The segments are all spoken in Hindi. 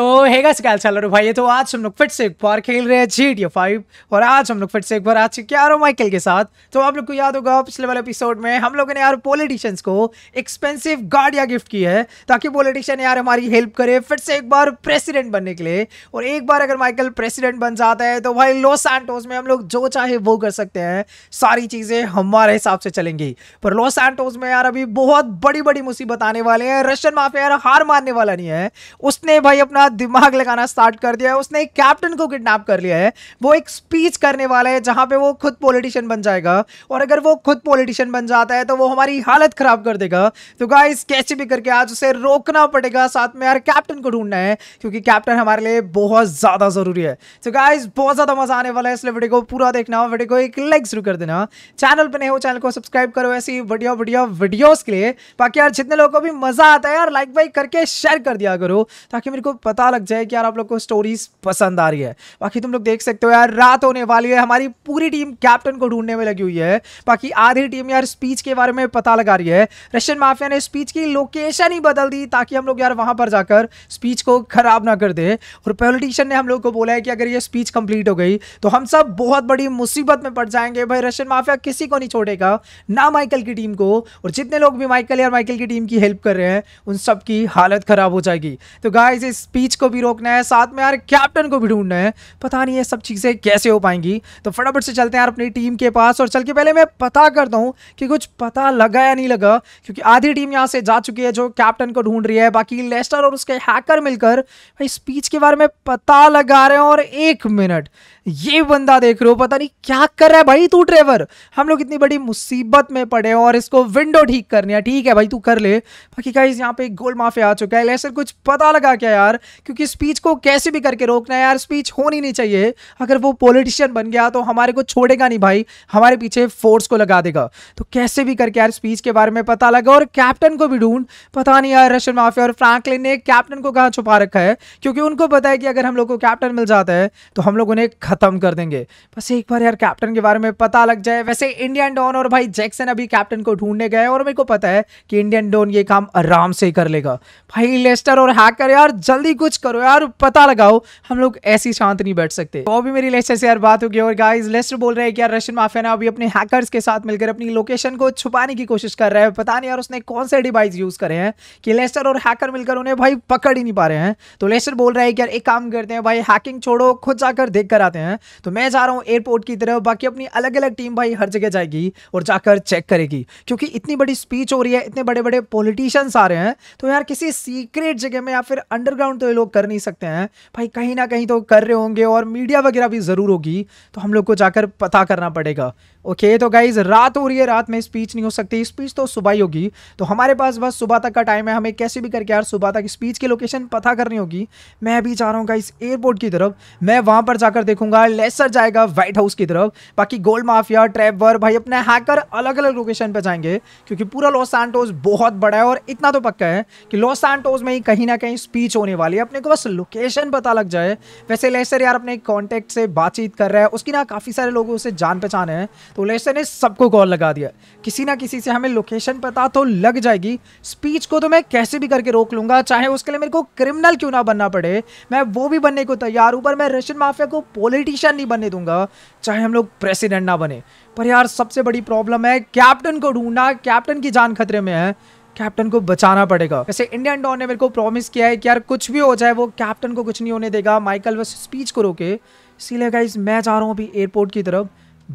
तो हेगा सिकाल सैलर भाई तो आज हम लोग फिर से एक बार खेल रहे हैं जी डी फाइव और आज हम लोग फिर से एक बार आज क्यारो माइकल के साथ तो आप लोग को याद होगा पिछले वाले एपिसोड में हम लोगों ने यार पॉलिटिशियंस को एक्सपेंसिव गाड़ियाँ गिफ्ट की है ताकि पॉलिटिशियन यार हमारी हेल्प करे फिर से एक बार प्रेसिडेंट बनने के लिए और एक बार अगर माइकल प्रेसिडेंट बन जाता है तो भाई लॉस एंटोस में हम लोग जो चाहे वो कर सकते हैं सारी चीज़ें हमारे हिसाब से चलेंगी पर लॉस एंटोस में यार अभी बहुत बड़ी बड़ी मुसीबत आने वाले हैं रशियन माफिया यार हार मारने वाला नहीं है उसने भाई अपना अपना दिमाग लगाना स्टार्ट कर दिया है उसने एक कैप्टन को किडनैप कर लिया है वो एक स्पीच करने वाला है जहां पे वो खुद पॉलिटिशियन बन जाएगा और अगर वो खुद पॉलिटिशियन बन जाता है तो वो हमारी हालत ख़राब कर देगा तो गाइस कैसे भी करके आज उसे रोकना पड़ेगा साथ में यार कैप्टन को ढूंढना है क्योंकि कैप्टन हमारे लिए बहुत ज़्यादा ज़रूरी है तो गाइस बहुत ज़्यादा मज़ा आने वाला है इसलिए वीडियो को पूरा देखना वीडियो को एक लाइक शुरू कर देना चैनल पर नहीं हो चैनल को सब्सक्राइब करो ऐसी बढ़िया बढ़िया वीडियोज़ के लिए बाकी यार जितने लोगों को भी मज़ा आता है यार लाइक वाइक करके शेयर कर दिया करो ताकि मेरे को पता पता लग जाए कि यार आप लोग को स्टोरीज पसंद आ रही है बाकी तुम लोग देख सकते हो यार रात होने वाली है हमारी पूरी टीम कैप्टन को ढूंढने में लगी हुई है बाकी आधी टीम यार स्पीच के बारे में पता लगा रही है रशियन माफिया ने स्पीच की लोकेशन ही बदल दी ताकि हम लोग यार वहां पर जाकर स्पीच को खराब ना कर दे और पॉलिटिशियन ने हम लोग को बोला है कि अगर ये स्पीच कंप्लीट हो गई तो हम सब बहुत बड़ी मुसीबत में पड़ जाएंगे भाई रशियन माफिया किसी को नहीं छोड़ेगा ना माइकल की टीम को और जितने लोग भी माइकल या माइकल की टीम की हेल्प कर रहे हैं उन सबकी हालत खराब हो जाएगी तो गाइज इस स्पीच रीच को भी रोकना है साथ में यार कैप्टन को भी ढूंढना है पता नहीं ये सब चीज़ें कैसे हो पाएंगी तो फटाफट से चलते हैं यार अपनी टीम के पास और चल के पहले मैं पता करता हूँ कि कुछ पता लगा या नहीं लगा क्योंकि आधी टीम यहाँ से जा चुकी है जो कैप्टन को ढूंढ रही है बाकी लेस्टर और उसके हैकर मिलकर भाई स्पीच के बारे में पता लगा रहे हैं और एक मिनट ये बंदा देख रहे हो पता नहीं क्या कर रहा है भाई तू ड्राइवर हम लोग इतनी बड़ी मुसीबत में पड़े हो और इसको विंडो ठीक करनी है ठीक है भाई तू कर ले बाकी यहाँ पे गोल माफिया आ चुका है लेसर कुछ पता लगा क्या यार क्योंकि स्पीच को कैसे भी करके रोकना है यार स्पीच होनी नहीं चाहिए अगर वो पॉलिटिशियन बन गया तो हमारे को छोड़ेगा नहीं भाई हमारे पीछे फोर्स को लगा देगा तो कैसे भी करके यार स्पीच के बारे में पता लगा और कैप्टन को भी ढूंढ पता नहीं यार रशियन माफिया और फ्रैंकलिन ने कैप्टन को कहाँ छुपा रखा है क्योंकि उनको पता है कि अगर हम लोग को कैप्टन मिल जाता है तो हम लोग उन्हें खत्म कर देंगे बस एक बार यार कैप्टन के बारे में पता लग जाए वैसे इंडियन डॉन और भाई जैक्सन अभी कैप्टन को ढूंढने गए और मेरे को पता है कि इंडियन डॉन ये काम आराम से ही कर लेगा भाई लेस्टर और हैकर यार जल्दी कुछ करो यार पता लगाओ हम लोग ऐसी शांत नहीं बैठ सकते और तो भी मेरी लेस्टर से यार बात हो गई और गाइज लेस्टर बोल रहे हैं कि यार रशियन माफिया ने अभी अपने हैकर्स के साथ मिलकर अपनी लोकेशन को छुपाने की कोशिश कर रहे हैं पता नहीं यार उसने कौन से डिवाइस यूज करे हैं कि लेस्टर और हैकर मिलकर उन्हें भाई पकड़ ही नहीं पा रहे हैं तो लेस्टर बोल रहे हैं कि यार एक काम करते हैं भाई हैकिंग छोड़ो खुद जाकर देख कर आते हैं तो मैं जा रहा हूँ एयरपोर्ट की तरफ बाकी अपनी अलग अलग टीम भाई हर जगह जाएगी और जाकर चेक करेगी क्योंकि इतनी बड़ी स्पीच हो रही है इतने बड़े बड़े पॉलिटिशियंस आ रहे हैं तो यार किसी सीक्रेट जगह में या फिर अंडरग्राउंड तो लोग कर नहीं सकते हैं भाई कहीं ना कहीं तो कर रहे होंगे और मीडिया वगैरह भी ज़रूर होगी तो हम लोग को जाकर पता करना पड़ेगा ओके okay, तो गाइज रात हो रही है रात में स्पीच नहीं हो सकती स्पीच तो सुबह ही होगी तो हमारे पास बस सुबह तक का टाइम है हमें कैसे भी करके यार सुबह तक स्पीच की लोकेशन पता करनी होगी मैं अभी जा रहा हूँ गाइज एयरपोर्ट की तरफ मैं वहाँ पर जाकर देखूंगा लेसर जाएगा व्हाइट हाउस की तरफ बाकी गोल्ड माफिया ट्रैवर भाई अपने हैकर अलग अलग लोकेशन पर जाएंगे क्योंकि पूरा लॉस एंटोज बहुत बड़ा है और इतना तो पक्का है कि लॉस एंटोज में ही कहीं ना कहीं स्पीच होने वाली है अपने को बस लोकेशन पता लग जाए वैसे लेसर यार अपने कॉन्टेक्ट से बातचीत कर रहा है उसकी ना काफ़ी सारे लोगों से जान पहचान है पुलिस ने सबको कॉल लगा दिया किसी ना किसी से हमें लोकेशन पता तो लग जाएगी स्पीच को तो मैं कैसे भी करके रोक लूंगा चाहे उसके लिए मेरे को क्रिमिनल क्यों ना बनना पड़े मैं वो भी बनने को तैयार हूँ पर मैं रशियन माफिया को पॉलिटिशियन नहीं बनने दूंगा चाहे हम लोग प्रेसिडेंट ना बने पर यार सबसे बड़ी प्रॉब्लम है कैप्टन को ढूंढना कैप्टन की जान खतरे में है कैप्टन को बचाना पड़ेगा वैसे इंडियन डॉन ने मेरे को प्रॉमिस किया है कि यार कुछ भी हो जाए वो कैप्टन को कुछ नहीं होने देगा माइकल बस स्पीच को रोके इसीलिए गाइज मैं जा रहा हूँ अभी एयरपोर्ट की तरफ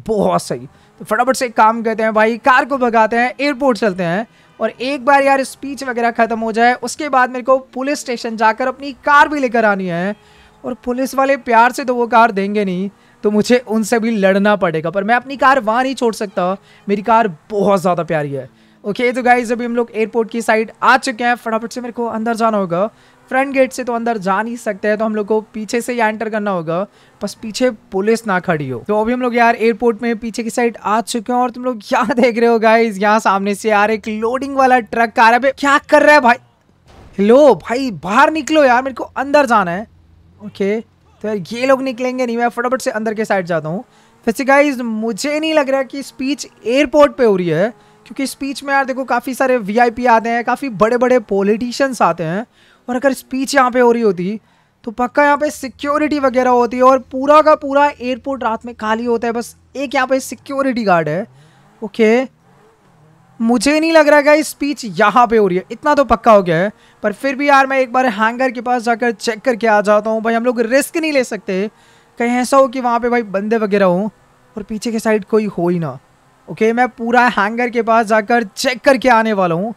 बहुत सही तो फटाफट से एक काम करते हैं भाई कार को भगाते हैं एयरपोर्ट चलते हैं और एक बार यार स्पीच वगैरह ख़त्म हो जाए उसके बाद मेरे को पुलिस स्टेशन जाकर अपनी कार भी लेकर आनी है और पुलिस वाले प्यार से तो वो कार देंगे नहीं तो मुझे उनसे भी लड़ना पड़ेगा पर मैं अपनी कार वहाँ नहीं छोड़ सकता मेरी कार बहुत ज़्यादा प्यारी है ओके तो गाइज अभी हम लोग एयरपोर्ट की साइड आ चुके हैं फटाफट से मेरे को अंदर जाना होगा फ्रंट गेट से तो अंदर जा नहीं सकते हैं तो हम लोग को पीछे से ही एंटर करना होगा बस पीछे पुलिस ना खड़ी हो तो अभी हम लोग यार एयरपोर्ट में पीछे की साइड आ चुके हैं और तुम लोग क्या देख रहे हो गाइज यहाँ सामने से यार एक लोडिंग वाला ट्रक आ रहा है क्या कर रहा है भाई हेलो भाई बाहर निकलो यार मेरे को अंदर जाना है ओके तो यार ये लोग निकलेंगे नहीं मैं फटाफट से अंदर के साइड जाता हूँ वैसे गाइज मुझे नहीं लग रहा कि स्पीच एयरपोर्ट पे हो रही है क्योंकि स्पीच में यार देखो काफ़ी सारे वीआईपी आते हैं काफ़ी बड़े बड़े पॉलिटिशियंस आते हैं और अगर स्पीच यहाँ पे हो रही होती तो पक्का यहाँ पे सिक्योरिटी वगैरह होती है और पूरा का पूरा एयरपोर्ट रात में खाली होता है बस एक यहाँ पे सिक्योरिटी गार्ड है ओके मुझे नहीं लग रहा है स्पीच यहाँ पे हो रही है इतना तो पक्का हो गया है पर फिर भी यार मैं एक बार हैंगर के पास जाकर चेक करके आ जाता हूँ भाई हम लोग रिस्क नहीं ले सकते कहीं ऐसा हो कि वहाँ पर भाई बंदे वगैरह हों और पीछे के साइड कोई हो ही ना ओके मैं पूरा हैंगर के पास जाकर चेक करके आने वाला हूँ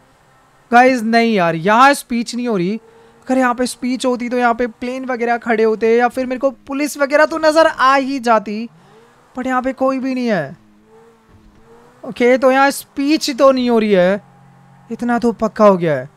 गाइज नहीं यार यहाँ स्पीच नहीं हो रही अगर यहाँ पे स्पीच होती तो यहाँ पे प्लेन वगैरह खड़े होते या फिर मेरे को पुलिस वगैरह तो नज़र आ ही जाती बट यहाँ पे कोई भी नहीं है ओके okay, तो यहाँ स्पीच तो नहीं हो रही है इतना तो पक्का हो गया है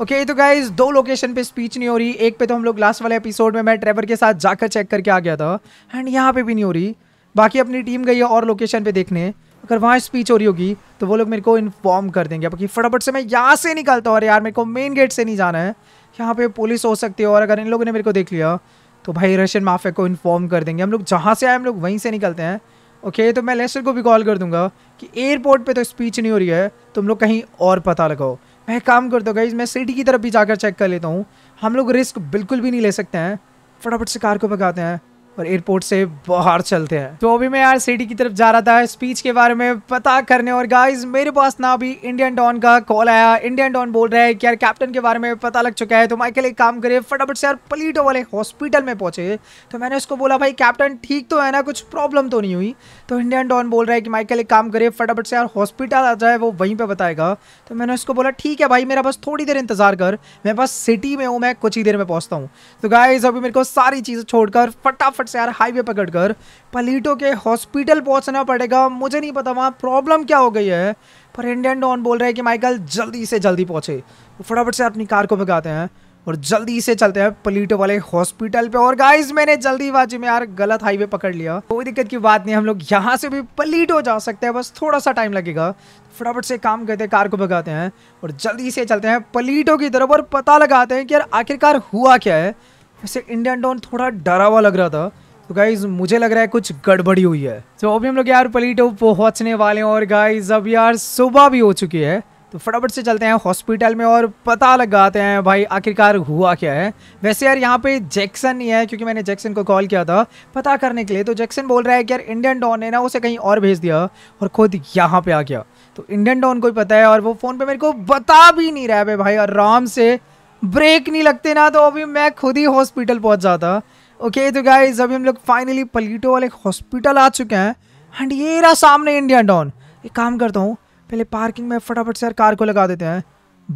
ओके okay, तो गाइज दो लोकेशन पे स्पीच नहीं हो रही एक पे तो हम लोग लास्ट वाले एपिसोड में मैं ट्रेवर के साथ जाकर चेक करके आ गया था एंड यहाँ पे भी नहीं हो रही बाकी अपनी टीम गई है और लोकेशन पे देखने अगर वहाँ स्पीच हो रही होगी तो वो लोग मेरे को इन्फॉर्म कर देंगे बाकी फटाफट से मैं यहाँ से निकलता हूँ अरे यार मेरे को मेन गेट से नहीं जाना है यहाँ पे पुलिस हो सकती है और अगर इन लोगों ने मेरे को देख लिया तो भाई रशियन माफिया को इन्फॉर्म कर देंगे हम लोग जहाँ से आए हम लोग वहीं से निकलते हैं ओके तो मैं लेस्टर को भी कॉल कर दूंगा कि एयरपोर्ट पे तो स्पीच नहीं हो रही है तुम लोग कहीं और पता लगाओ मैं काम कर दो गई मैं सिटी की तरफ भी जाकर चेक कर लेता हूँ हम लोग रिस्क बिल्कुल भी नहीं ले सकते हैं फटाफट से कार को पकाते हैं और एयरपोर्ट से बाहर चलते हैं तो अभी मैं यार सिटी की तरफ जा रहा था स्पीच के बारे में पता करने और गाइज मेरे पास ना अभी इंडियन डॉन का कॉल आया इंडियन डॉन बोल रहा है कि यार कैप्टन के बारे में पता लग चुका है तो माइकल एक काम करे फटाफट से यार पलीटो वाले हॉस्पिटल में पहुंचे तो मैंने उसको बोला भाई कैप्टन ठीक तो है ना कुछ प्रॉब्लम तो नहीं हुई तो इंडियन डॉन बोल रहा है कि माइकल एक काम करे फटाफट से यार हॉस्पिटल आ जाए वो वहीं पर बताएगा तो मैंने उसको बोला ठीक है भाई मेरा बस थोड़ी देर इंतजार कर मैं बस सिटी में हूँ मैं कुछ ही देर में पहुँचता हूँ तो गाइज अभी मेरे को सारी चीज़ें छोड़कर फटाफट फटाफट से यार हाईवे पकड़ कर पलीटो के हॉस्पिटल पहुंचना पड़ेगा मुझे नहीं पता वहाँ प्रॉब्लम क्या हो गई है पर इंडियन डॉन बोल रहे हैं कि माइकल जल्दी से जल्दी पहुँचे वो तो फटाफट से अपनी कार को भगाते हैं और जल्दी से चलते हैं पलीटो वाले हॉस्पिटल पे और गाइस मैंने जल्दी बाजी में यार गलत हाईवे पकड़ लिया कोई दिक्कत की बात नहीं हम लोग यहाँ से भी पलीटो जा सकते हैं बस थोड़ा सा टाइम लगेगा फटाफट से काम करते हैं कार को भगाते हैं और जल्दी से चलते हैं पलीटो की तरफ और पता लगाते हैं कि यार आखिरकार हुआ क्या है वैसे इंडियन डॉन थोड़ा डरा हुआ लग रहा था तो गाइज मुझे लग रहा है कुछ गड़बड़ी हुई है तो so, अभी हम लोग यार पलीटो पहुंचने वाले हैं और गाइज अब यार सुबह भी हो चुकी है तो फटाफट से चलते हैं हॉस्पिटल में और पता लगाते हैं भाई आखिरकार हुआ क्या है वैसे यार यहाँ पे जैक्सन ही है क्योंकि मैंने जैक्सन को कॉल किया था पता करने के लिए तो जैक्सन बोल रहा है कि यार इंडियन डॉन ने ना उसे कहीं और भेज दिया और खुद यहाँ पे आ गया तो इंडियन डॉन को ही पता है और वो फ़ोन पे मेरे को बता भी नहीं रहा है भाई आराम से ब्रेक नहीं लगते ना तो अभी मैं खुद ही हॉस्पिटल पहुंच जाता ओके okay, तो गाइज अभी हम लोग फाइनली पलीटो वाले हॉस्पिटल आ चुके हैं एंड ये रहा सामने इंडियन टाउन एक काम करता हूँ पहले पार्किंग में फटाफट से यार कार को लगा देते हैं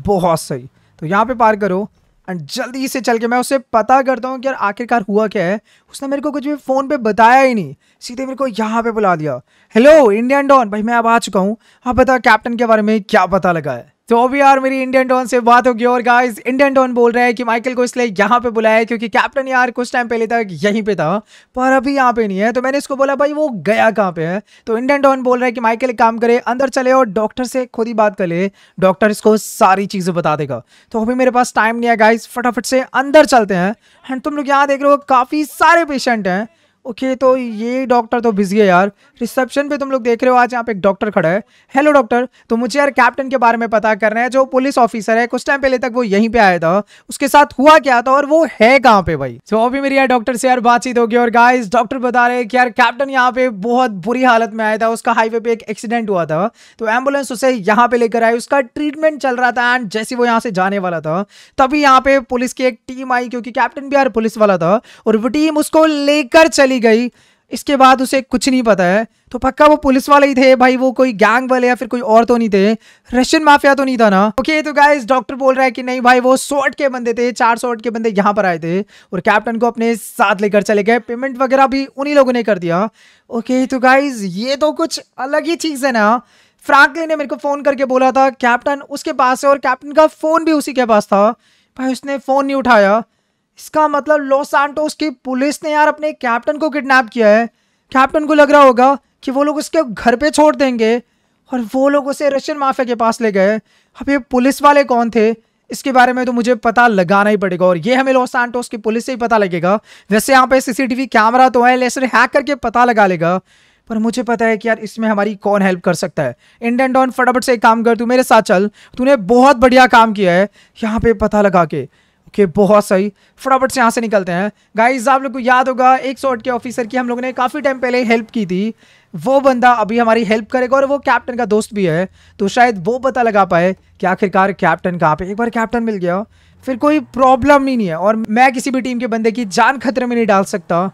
बहुत सही तो यहाँ पे पार्क करो एंड जल्दी से चल के मैं उसे पता करता हूँ कि यार आखिरकार हुआ क्या है उसने मेरे को कुछ भी फ़ोन पे बताया ही नहीं सीधे मेरे को यहाँ पे बुला दिया हेलो इंडियन डॉन भाई मैं अब आ चुका हूँ आप बताओ कैप्टन के बारे में क्या पता लगा है तो अभी यार मेरी इंडियन डॉन से बात होगी और गाइस इंडियन डॉन बोल रहा है कि माइकल को इसलिए यहाँ पे बुलाया है क्योंकि कैप्टन यार कुछ टाइम पहले तक यहीं पे था पर अभी यहाँ पे नहीं है तो मैंने इसको बोला भाई वो गया कहाँ पे है तो इंडियन डॉन बोल रहा है कि माइकल एक काम करे अंदर चले और डॉक्टर से खुद ही बात कर ले डॉक्टर इसको सारी चीज़ें बता देगा तो अभी मेरे पास टाइम नहीं है गाइज फटाफट से अंदर चलते हैं एंड तुम लोग यहाँ देख रहे हो काफ़ी सारे पेशेंट हैं ओके तो ये डॉक्टर तो बिजी है यार रिसेप्शन पे तुम लोग देख रहे हो आज यहाँ पे एक डॉक्टर खड़ा है हेलो डॉक्टर तो मुझे यार कैप्टन के बारे में पता करना है जो पुलिस ऑफिसर है कुछ टाइम पहले तक वो यहीं पे आया था उसके साथ हुआ क्या था और वो है कहाँ पे भाई तो अभी मेरी यार डॉक्टर से यार बातचीत होगी और गाइस डॉक्टर बता रहे कि यार कैप्टन यहाँ पे बहुत बुरी हालत में आया था उसका हाईवे पे एक एक्सीडेंट हुआ था तो एम्बुलेंस उसे यहाँ पे लेकर आई उसका ट्रीटमेंट चल रहा था एंड जैसे वो यहाँ से जाने वाला था तभी यहाँ पे पुलिस की एक टीम आई क्योंकि कैप्टन भी यार पुलिस वाला था और वो टीम उसको लेकर चली चली गई इसके बाद उसे कुछ नहीं पता है तो पक्का वो पुलिस वाले ही थे भाई वो कोई गैंग वाले या फिर कोई और तो नहीं थे रशियन माफिया तो नहीं था ना ओके तो गाइस डॉक्टर बोल रहा है कि नहीं भाई वो सोट के बंदे थे चार सोट के बंदे यहाँ पर आए थे और कैप्टन को अपने साथ लेकर चले गए पेमेंट वगैरह भी उन्हीं लोगों ने कर दिया ओके तो गाइज ये तो कुछ अलग ही चीज़ है ना फ्रैंकलिन ने मेरे को फ़ोन करके बोला था कैप्टन उसके पास है और कैप्टन का फ़ोन भी उसी के पास था भाई उसने फ़ोन नहीं उठाया इसका मतलब लॉस सांटोस की पुलिस ने यार अपने कैप्टन को किडनैप किया है कैप्टन को लग रहा होगा कि वो लोग उसके घर पे छोड़ देंगे और वो लोग उसे रशियन माफिया के पास ले गए अब ये पुलिस वाले कौन थे इसके बारे में तो मुझे पता लगाना ही पड़ेगा और ये हमें लॉस आंटोस की पुलिस से ही पता लगेगा वैसे यहाँ पे सीसीटीवी कैमरा तो है लेसर हैक करके पता लगा लेगा पर मुझे पता है कि यार इसमें हमारी कौन हेल्प कर सकता है इंडियन डॉन फटाफट से एक काम कर तू मेरे साथ चल तूने बहुत बढ़िया काम किया है यहाँ पे पता लगा के ओके okay, बहुत सही फटाफट से यहाँ से निकलते हैं गाइज आप लोग को याद होगा एक सौ के ऑफिसर की हम लोगों ने काफ़ी टाइम पहले हेल्प की थी वो बंदा अभी हमारी हेल्प करेगा और वो कैप्टन का दोस्त भी है तो शायद वो पता लगा पाए कि आखिरकार कैप्टन कहाँ पे एक बार कैप्टन मिल गया फिर कोई प्रॉब्लम ही नहीं है और मैं किसी भी टीम के बंदे की जान खतरे में नहीं डाल सकता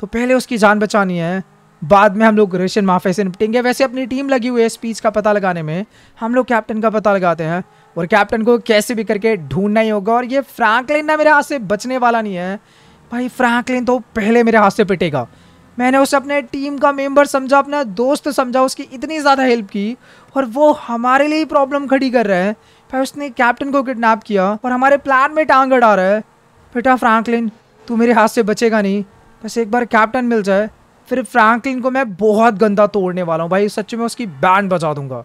तो पहले उसकी जान बचानी है बाद में हम लोग रेशन माफे से निपटेंगे वैसे अपनी टीम लगी हुई है स्पीच का पता लगाने में हम लोग कैप्टन का पता लगाते हैं और कैप्टन को कैसे भी करके ढूंढना ही होगा और ये फ्रैंकलिन ना मेरे हाथ से बचने वाला नहीं है भाई फ्रैंकलिन तो पहले मेरे हाथ से पिटेगा मैंने उसे अपने टीम का मेंबर समझा अपना दोस्त समझा उसकी इतनी ज़्यादा हेल्प की और वो हमारे लिए प्रॉब्लम खड़ी कर रहे हैं भाई उसने कैप्टन को किडनैप किया और हमारे प्लान में टांग अड़ा रहा है बेटा फ्रैंकलिन तू मेरे हाथ से बचेगा नहीं बस एक बार कैप्टन मिल जाए फिर फ्रैंकलिन को मैं बहुत गंदा तोड़ने वाला हूँ भाई सच में उसकी बैंड बजा दूंगा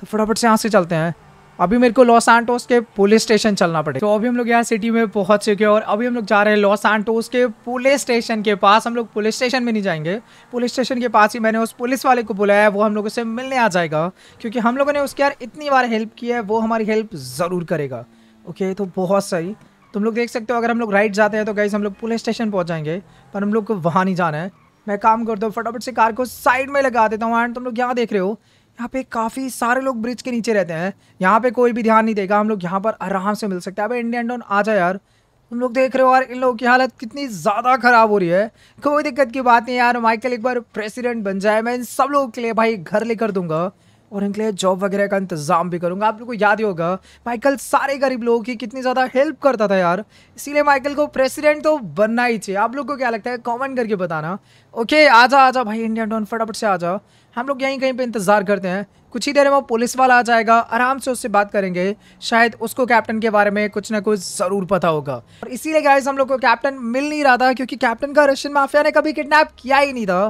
तो फटाफट से यहाँ से चलते हैं अभी मेरे को लॉस एंटोस के पुलिस स्टेशन चलना पड़ेगा तो अभी हम लोग यहाँ सिटी में पहुंच चुके हैं और अभी हम लोग जा रहे हैं लॉस एंटोस के पुलिस स्टेशन के पास हम लोग पुलिस स्टेशन में नहीं जाएंगे पुलिस स्टेशन के पास ही मैंने उस पुलिस वाले को बुलाया वो हम लोगों से मिलने आ जाएगा क्योंकि हम लोगों ने उसके यार इतनी बार हेल्प की है वो हमारी हेल्प ज़रूर करेगा ओके तो बहुत सही तुम लोग देख सकते हो अगर हम लोग राइट जाते हैं तो गाइज हम लोग पुलिस स्टेशन पहुँच जाएंगे पर हम लोग को वहाँ नहीं जाना है मैं काम करता हूँ फटाफट से कार को साइड में लगा देता हूँ एंड तुम लोग यहाँ देख रहे हो यहाँ पे काफ़ी सारे लोग ब्रिज के नीचे रहते हैं यहाँ पे कोई भी ध्यान नहीं देगा हम लोग यहाँ पर आराम से मिल सकते हैं अब इंडियन डॉन आ जाए यार तुम लोग देख रहे हो यार इन लोगों की हालत कितनी ज़्यादा ख़राब हो रही है कोई दिक्कत की बात नहीं यार माइकल एक बार प्रेसिडेंट बन जाए मैं इन सब लोगों के लिए भाई घर लेकर दूंगा और इनके लिए जॉब वगैरह का इंतजाम भी करूंगा आप लोग को याद ही होगा माइकल सारे गरीब लोगों की कितनी ज़्यादा हेल्प करता था यार इसीलिए माइकल को प्रेसिडेंट तो बनना ही चाहिए आप लोग को क्या लगता है कमेंट करके बताना ओके आजा आजा भाई इंडियन डॉन फटाफट से आजा हम लोग यहीं कहीं पे इंतज़ार करते हैं कुछ ही देर में वो पुलिस वाला आ जाएगा आराम से उससे बात करेंगे शायद उसको कैप्टन के बारे में कुछ ना कुछ ज़रूर पता होगा और इसीलिए गाइस हम लोग को कैप्टन मिल नहीं रहा था क्योंकि कैप्टन का रशियन माफिया ने कभी किडनैप किया ही नहीं था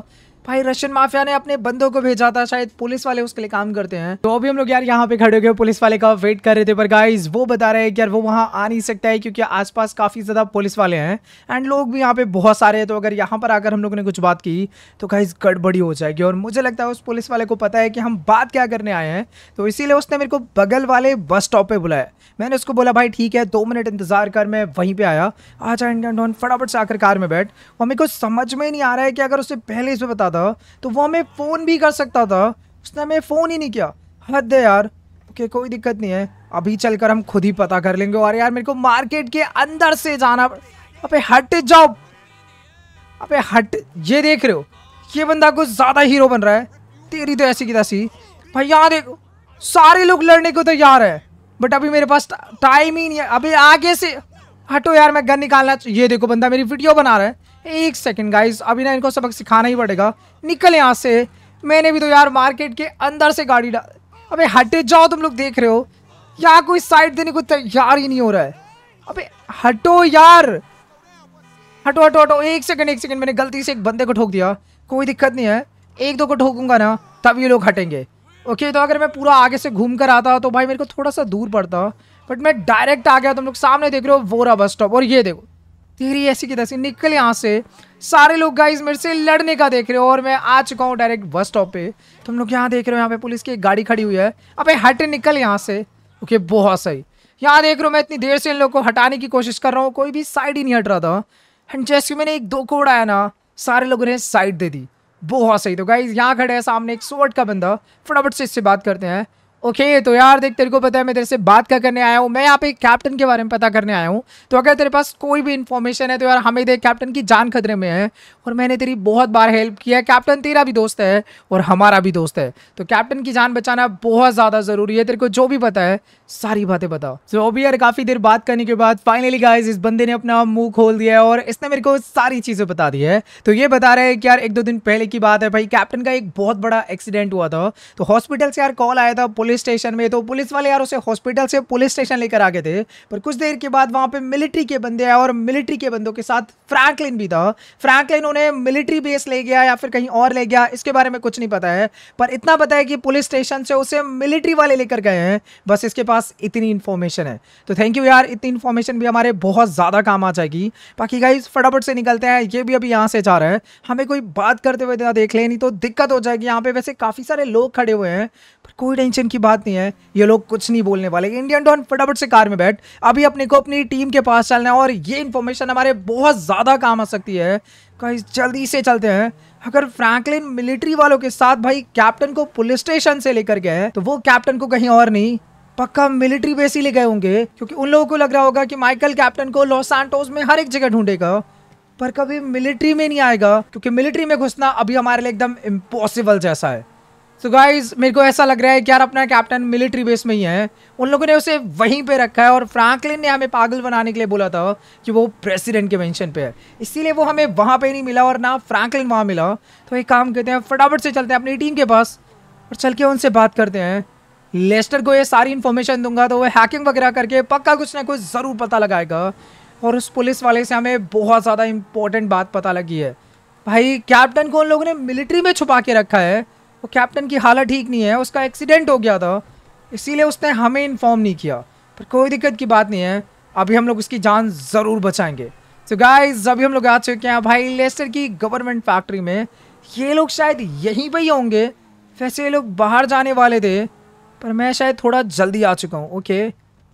भाई रशियन माफिया ने अपने बंदों को भेजा था शायद पुलिस वाले उसके लिए काम करते हैं तो अभी हम लोग यार यहाँ पे खड़े हो गए पुलिस वाले का वेट कर रहे थे पर गाइज वो बता रहे हैं कि यार वो वहाँ आ नहीं सकता है क्योंकि आसपास काफी ज्यादा पुलिस वाले हैं एंड लोग भी यहाँ पे बहुत सारे हैं तो अगर यहाँ पर आकर हम लोग ने कुछ बात की तो गाइज गड़बड़ी हो जाएगी और मुझे लगता है उस पुलिस वाले को पता है कि हम बात क्या करने आए हैं तो इसीलिए उसने मेरे को बगल वाले बस स्टॉप पर बुलाया मैंने उसको बोला भाई ठीक है दो मिनट इंतजार कर मैं वहीं पे आया आ जाए इंडियन फटाफट से आकर कार में बैठ और मेरे को समझ में नहीं आ रहा है कि अगर उससे पहले इस पर बता सकता था तो वो हमें फ़ोन भी कर सकता था उसने हमें फ़ोन ही नहीं किया हद है यार ओके कोई दिक्कत नहीं है अभी चलकर हम खुद ही पता कर लेंगे और यार मेरे को मार्केट के अंदर से जाना अबे हट जाओ अबे हट ये देख रहे हो ये बंदा कुछ ज़्यादा हीरो बन रहा है तेरी तो ऐसी की तैसी भाई यहाँ देखो सारे लोग लड़ने को तैयार तो है बट अभी मेरे पास टाइम ही नहीं है अभी आगे से हटो यार मैं गन निकालना ये देखो बंदा मेरी वीडियो बना रहा है एक सेकेंड गाइज अभी ना इनको सबक सिखाना ही पड़ेगा निकल यहाँ से मैंने भी तो यार मार्केट के अंदर से गाड़ी डाल अबे हटे जाओ तुम लोग देख रहे हो यहाँ कोई साइड देने को तैयार ही नहीं हो रहा है अबे हटो यार हटो हटो हटो एक सेकंड एक सेकंड मैंने गलती से एक बंदे को ठोक दिया कोई दिक्कत नहीं है एक दो को ठोकूंगा ना तब ये लोग हटेंगे ओके तो अगर मैं पूरा आगे से घूम कर आता तो भाई मेरे को थोड़ा सा दूर पड़ता बट मैं डायरेक्ट आ गया तुम लोग सामने देख रहे हो वोरा बस स्टॉप और ये देखो तेरी ऐसी की तैसी निकल यहाँ से सारे लोग गाइज मेरे से लड़ने का देख रहे हो और मैं आ चुका हूँ डायरेक्ट बस स्टॉप पे तुम लोग यहाँ देख रहे हो यहाँ पे पुलिस की एक गाड़ी खड़ी हुई है अब हट निकल यहाँ से ओके बहुत सही यहाँ देख रहा हूँ मैं इतनी देर से इन लोग को हटाने की कोशिश कर रहा हूँ कोई भी साइड ही नहीं हट रहा था एंड जैसे मैंने एक दो कोड आया ना सारे लोगों ने साइड दे दी बहुत सही तो गाइज यहाँ खड़े है सामने एक सोट का बंदा फटाफट से इससे बात करते हैं ओके okay, तो यार देख तेरे को पता है मैं तेरे से बात क्या करने आया हूँ मैं यहाँ पे कैप्टन के बारे में पता करने आया हूँ तो अगर तेरे पास कोई भी इन्फॉर्मेशन है तो यार हमें देख कैप्टन की जान खतरे में है और मैंने तेरी बहुत बार हेल्प किया है कैप्टन तेरा भी दोस्त है और हमारा भी दोस्त है तो कैप्टन की जान बचाना बहुत ज़्यादा ज़रूरी है तेरे को जो भी पता है सारी बातें बताओ सो so, अभी यार काफ़ी देर बात करने के बाद फाइनली गाइज इस बंदे ने अपना मुँह खोल दिया है और इसने मेरे को सारी चीज़ें बता दी है तो ये बता रहे हैं कि यार एक दो दिन पहले की बात है भाई कैप्टन का एक बहुत बड़ा एक्सीडेंट हुआ था तो हॉस्पिटल से यार कॉल आया था पुलिस पुलिस स्टेशन में तो पुलिस वाले यार उसे हॉस्पिटल से पुलिस स्टेशन लेकर आ गए थे पर कुछ देर के बाद वहाँ पे मिलिट्री के बंदे आए और मिलिट्री के बंदों के साथ फ्रैंकलिन भी था फ्रैंकलिन उन्हें मिलिट्री बेस ले गया या फिर कहीं और ले गया इसके बारे में कुछ नहीं पता है पर इतना पता है कि पुलिस स्टेशन से उसे मिलिट्री वाले लेकर गए हैं बस इसके पास इतनी इन्फॉर्मेशन है तो थैंक यू यार इतनी इन्फॉर्मेशन भी हमारे बहुत ज़्यादा काम आ जाएगी बाकी गाइज फटाफट से निकलते हैं ये भी अभी यहाँ से जा रहा है हमें कोई बात करते हुए देख ले नहीं तो दिक्कत हो जाएगी यहाँ पे वैसे काफ़ी सारे लोग खड़े हुए हैं पर कोई टेंशन की बात नहीं है ये लोग कुछ नहीं बोलने वाले इंडियन डॉन फटाफट से कार में बैठ अभी अपने को अपनी टीम के पास चलना है और ये इन्फॉर्मेशन हमारे बहुत ज़्यादा काम आ सकती है कहीं जल्दी से चलते हैं अगर फ्रैंकलिन मिलिट्री वालों के साथ भाई कैप्टन को पुलिस स्टेशन से लेकर गए तो वो कैप्टन को कहीं और नहीं पक्का मिलिट्री बेस ही ले गए होंगे क्योंकि उन लोगों को लग रहा होगा कि माइकल कैप्टन को लॉस एंटोस में हर एक जगह ढूंढेगा पर कभी मिलिट्री में नहीं आएगा क्योंकि मिलिट्री में घुसना अभी हमारे लिए एकदम इम्पॉसिबल जैसा है सो so गाइज मेरे को ऐसा लग रहा है कि यार अपना कैप्टन मिलिट्री बेस में ही है उन लोगों ने उसे वहीं पे रखा है और फ्रैंकलिन ने हमें पागल बनाने के लिए बोला था कि वो प्रेसिडेंट के मेंशन पे है इसीलिए वो हमें वहाँ पे नहीं मिला और ना फ्रैंकलिन वहाँ मिला तो एक काम करते हैं फटाफट से चलते हैं अपनी टीम के पास और चल के उनसे बात करते हैं लेस्टर को ये सारी इन्फॉर्मेशन दूंगा तो वो हैकिंग वगैरह करके पक्का कुछ ना कुछ ज़रूर पता लगाएगा और उस पुलिस वाले से हमें बहुत ज़्यादा इंपॉर्टेंट बात पता लगी है भाई कैप्टन को उन लोगों ने मिलिट्री में छुपा के रखा है वो कैप्टन की हालत ठीक नहीं है उसका एक्सीडेंट हो गया था इसीलिए उसने हमें इन्फॉर्म नहीं किया पर कोई दिक्कत की बात नहीं है अभी हम लोग उसकी जान ज़रूर बचाएंगे तो गाइज अभी हम लोग आ चुके हैं भाई लेस्टर की गवर्नमेंट फैक्ट्री में ये लोग शायद यहीं पर ही होंगे वैसे ये लोग बाहर जाने वाले थे पर मैं शायद थोड़ा जल्दी आ चुका हूँ ओके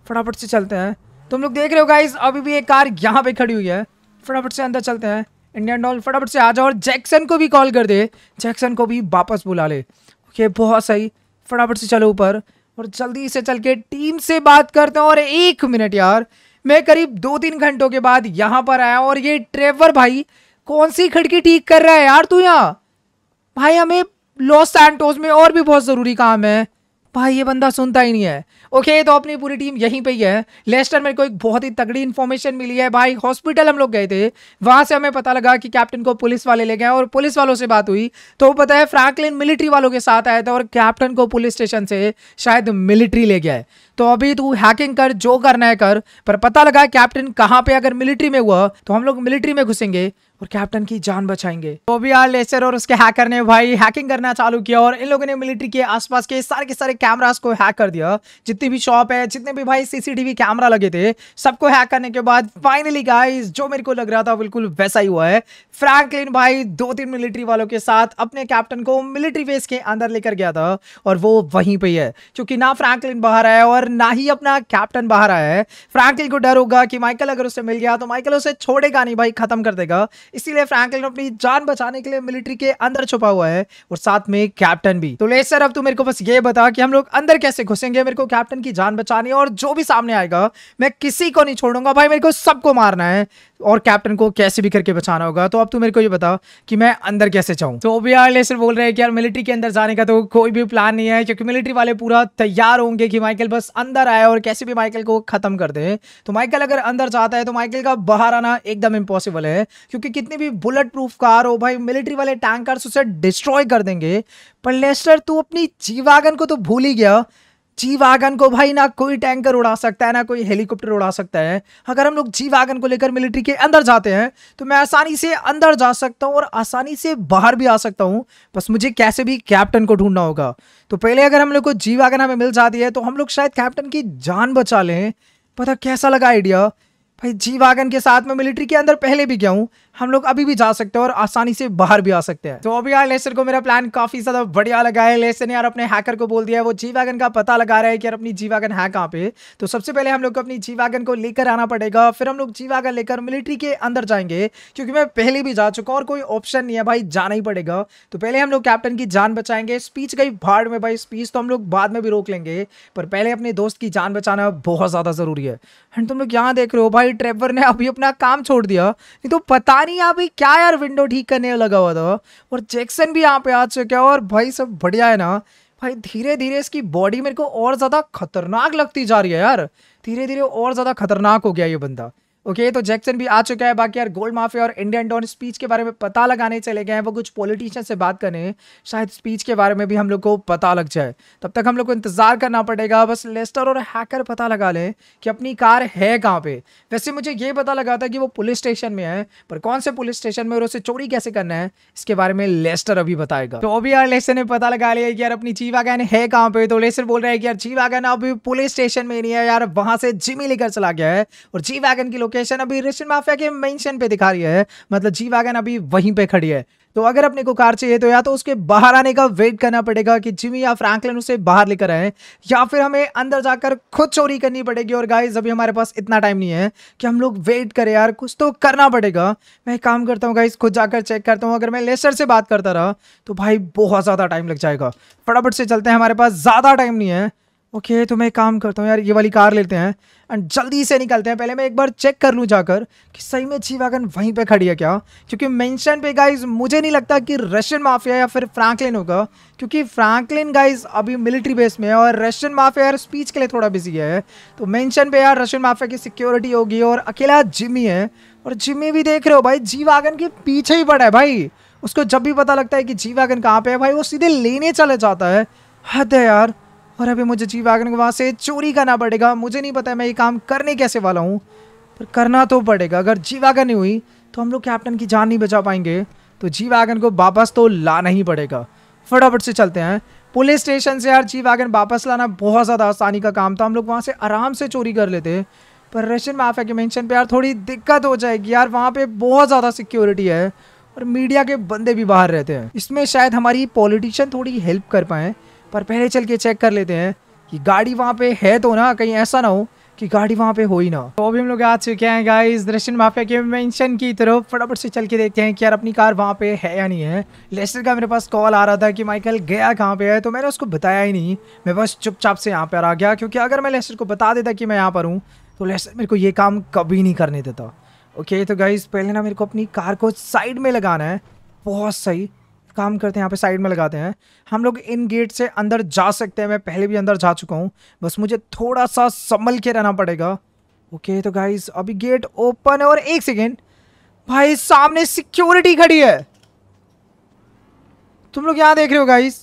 फटाफट से चलते हैं तुम लोग देख रहे हो गाइज अभी भी एक कार यहाँ पर खड़ी हुई है फटाफट से अंदर चलते हैं इंडियन डॉल फटाफट से आ जाओ और जैक्सन को भी कॉल कर दे जैक्सन को भी वापस बुला ले ओके बहुत सही फटाफट से चलो ऊपर और जल्दी से चल के टीम से बात करते हैं और एक मिनट यार मैं करीब दो तीन घंटों के बाद यहाँ पर आया और ये ट्रेवर भाई कौन सी खिड़की ठीक कर रहा है यार तू यहाँ भाई हमें लॉस सैंटोस में और भी बहुत ज़रूरी काम है भाई ये बंदा सुनता ही नहीं है ओके तो अपनी पूरी टीम यहीं पे ही है लेस्टर मेरे को एक बहुत ही तगड़ी इन्फॉर्मेशन मिली है भाई हॉस्पिटल हम लोग गए थे वहाँ से हमें पता लगा कि कैप्टन को पुलिस वाले ले गए और पुलिस वालों से बात हुई तो वो पता है फ्रैंकलिन मिलिट्री वालों के साथ आया था और कैप्टन को पुलिस स्टेशन से शायद मिलिट्री ले गया है तो अभी तू हैकिंग कर जो करना है कर पर पता लगा कैप्टन कहाँ पे अगर मिलिट्री में हुआ तो हम लोग मिलिट्री में घुसेंगे और कैप्टन की जान बचाएंगे तो भी यार लेसर और उसके हैकर ने भाई हैकिंग करना चालू किया और इन लोगों ने मिलिट्री के आसपास के सारे के सारे कैमरास को हैक कर दिया जितनी भी शॉप है जितने भी भाई सीसीटीवी कैमरा लगे थे सबको हैक करने के बाद फाइनली गाइस जो मेरे को लग रहा था बिल्कुल वैसा ही हुआ है फ्रैंकलिन भाई दो तीन मिलिट्री वालों के साथ अपने कैप्टन को मिलिट्री बेस के अंदर लेकर गया था और वो वहीं पे है क्योंकि ना फ्रैंकलिन बाहर आया और ना ही अपना कैप्टन बाहर आया है फ्रैंकलिन को डर होगा कि माइकल अगर उससे मिल गया तो माइकल उसे छोड़ेगा नहीं भाई खत्म कर देगा इसीलिए फ्रैंकलिन अपनी जान बचाने के लिए मिलिट्री के अंदर छुपा हुआ है और साथ में कैप्टन भी तो ले सर अब तू मेरे को बस ये बता कि हम लोग अंदर कैसे घुसेंगे मेरे को कैप्टन की जान बचानी है और जो भी सामने आएगा मैं किसी को नहीं छोड़ूंगा भाई मेरे को सबको मारना है और कैप्टन को कैसे भी करके बचाना होगा तो अब तू मेरे को ये बताओ कि मैं अंदर कैसे जाऊं तो ओबी यार लेसर बोल रहे हैं कि यार मिलिट्री के अंदर जाने का तो कोई भी प्लान नहीं है क्योंकि मिलिट्री वाले पूरा तैयार होंगे कि माइकल बस अंदर आए और कैसे भी माइकल को खत्म कर दे तो माइकल अगर अंदर जाता है तो माइकल का बाहर आना एकदम इम्पॉसिबल है क्योंकि कितनी भी बुलेट प्रूफ कार हो भाई मिलिट्री वाले टैंकर उसे डिस्ट्रॉय कर देंगे पर लेस्टर तू अपनी जीवागन को तो भूल ही गया जी वागन को भाई ना कोई टैंकर उड़ा सकता है ना कोई हेलीकॉप्टर उड़ा सकता है अगर हम लोग जी वागन को लेकर मिलिट्री के अंदर जाते हैं तो मैं आसानी से अंदर जा सकता हूँ और आसानी से बाहर भी आ सकता हूँ बस मुझे कैसे भी कैप्टन को ढूंढना होगा तो पहले अगर हम लोग को जी वागन हमें मिल जाती है तो हम लोग शायद कैप्टन की जान बचा लें पता कैसा लगा आइडिया भाई जी वागन के साथ में मिलिट्री के अंदर पहले भी गया हूँ हम लोग अभी भी जा सकते हैं और आसानी से बाहर भी आ सकते हैं तो अभी यार लेसर को मेरा प्लान काफी ज्यादा बढ़िया लगा है लेसर ने यार अपने हैकर को बोल दिया है वो जी वैगन का पता लगा रहा है कि यार अपनी जी वैगन है कहाँ पे तो सबसे पहले हम लोग को अपनी जी वैगन को लेकर आना पड़ेगा फिर हम लोग जी वैगन लेकर मिलिट्री के अंदर जाएंगे क्योंकि मैं पहले भी जा चुका और कोई ऑप्शन नहीं है भाई जाना ही पड़ेगा तो पहले हम लोग कैप्टन की जान बचाएंगे स्पीच गई भाड़ में भाई स्पीच तो हम लोग बाद में भी रोक लेंगे पर पहले अपने दोस्त की जान बचाना बहुत ज्यादा जरूरी है एंड तुम लोग यहाँ देख रहे हो भाई ट्रेवर ने अभी अपना काम छोड़ दिया नहीं तो पता नहीं यहाँ पे क्या यार विंडो ठीक करने लगा हुआ था और जैक्सन भी यहाँ पे आ चुका है और भाई सब बढ़िया है ना भाई धीरे धीरे इसकी बॉडी मेरे को और ज़्यादा खतरनाक लगती जा रही है यार धीरे धीरे और ज़्यादा खतरनाक हो गया ये बंदा ओके तो जैक्सन भी आ चुका है बाकी यार गोल्ड माफिया और इंडियन डॉन स्पीच के बारे में पता लगाने चले गए हैं वो कुछ पॉलिटिशियन से बात करने शायद स्पीच के बारे में भी हम लोग को पता लग जाए तब तक हम लोग को इंतजार करना पड़ेगा बस लेस्टर और हैकर पता लगा लें कि अपनी कार है कहाँ पे वैसे मुझे ये पता लगा था कि वो पुलिस स्टेशन में है पर कौन से पुलिस स्टेशन में और उसे चोरी कैसे करना है इसके बारे में लेस्टर अभी बताएगा तो अभी यार लेस्टर ने पता लगा लिया कि यार अपनी चीवा गैन है कहाँ पे तो लेस्टर बोल रहे हैं कि यार चीवा गैन अभी पुलिस स्टेशन में नहीं है यार वहां से जिमी लेकर चला गया है और जी वैगन की लोकेशन लोकेशन अभी रशियन माफिया के मेंशन पे दिखा रही है मतलब जी वैगन अभी वहीं पे खड़ी है तो अगर अपने को कार चाहिए तो या तो उसके बाहर आने का वेट करना पड़ेगा कि जिमी या फ्रैंकलिन उसे बाहर लेकर आए या फिर हमें अंदर जाकर खुद चोरी करनी पड़ेगी और गाइज अभी हमारे पास इतना टाइम नहीं है कि हम लोग वेट करें यार कुछ तो करना पड़ेगा मैं काम करता हूँ गाइज खुद जाकर चेक करता हूँ अगर मैं लेसर से बात करता रहा तो भाई बहुत ज़्यादा टाइम लग जाएगा फटाफट से चलते हैं हमारे पास ज़्यादा टाइम नहीं है ओके तो मैं एक काम करता हूँ यार ये वाली कार लेते हैं एंड जल्दी से निकलते हैं पहले मैं एक बार चेक कर लूँ जाकर कि सही में जी वैगन वहीं पे खड़ी है क्या क्योंकि मेंशन पे गाइस मुझे नहीं लगता कि रशियन माफिया या फिर फ्रैंकलिन होगा क्योंकि फ्रैंकलिन गाइस अभी मिलिट्री बेस में है और रशियन माफिया यार स्पीच के लिए थोड़ा बिजी है तो मैंशन पे यार रशियन माफिया की सिक्योरिटी होगी और अकेला जिमी है और जिमी भी देख रहे हो भाई जी वैगन के पीछे ही पड़ा है भाई उसको जब भी पता लगता है कि जी वैगन कहाँ पे है भाई वो सीधे लेने चले जाता है हद है यार और अभी मुझे जी वैगन को वहाँ से चोरी करना पड़ेगा मुझे नहीं पता मैं ये काम करने कैसे वाला हूँ पर करना तो पड़ेगा अगर जी वैगन नहीं हुई तो हम लोग कैप्टन की जान नहीं बचा पाएंगे तो जी वैगन को वापस तो लाना ही पड़ेगा फटाफट से चलते हैं पुलिस स्टेशन से यार जी वैगन वापस लाना बहुत ज़्यादा आसानी का काम था हम लोग वहाँ से आराम से चोरी कर लेते पर रशियन माफिया के मेंशन पे यार थोड़ी दिक्कत हो जाएगी यार वहाँ पे बहुत ज़्यादा सिक्योरिटी है और मीडिया के बंदे भी बाहर रहते हैं इसमें शायद हमारी पॉलिटिशियन थोड़ी हेल्प कर पाएँ पर पहले चल के चेक कर लेते हैं कि गाड़ी वहाँ पे है तो ना कहीं ऐसा ना हो कि गाड़ी वहाँ पे हो ही ना तो अभी हम लोग आ चुके हैं गाइस दर्शन माफिया के मेंशन की तरफ फटाफट से चल के देखते हैं कि यार अपनी कार वहाँ पे है या नहीं है लेस्टर का मेरे पास कॉल आ रहा था कि माइकल गया कहाँ पे है तो मैंने उसको बताया ही नहीं मैं बस चुपचाप से यहाँ पर आ गया क्योंकि अगर मैं लेस्टर को बता देता कि मैं यहाँ पर हूँ तो लेस्टर मेरे को ये काम कभी नहीं करने देता ओके तो गाइज़ पहले ना मेरे को अपनी कार को साइड में लगाना है बहुत सही काम करते हैं यहाँ पे साइड में लगाते हैं हम लोग इन गेट से अंदर जा सकते हैं मैं पहले भी अंदर जा चुका हूँ बस मुझे थोड़ा सा संभल के रहना पड़ेगा ओके तो गाइज अभी गेट ओपन है और एक सेकेंड भाई सामने सिक्योरिटी खड़ी है तुम लोग यहाँ देख रहे हो गाइज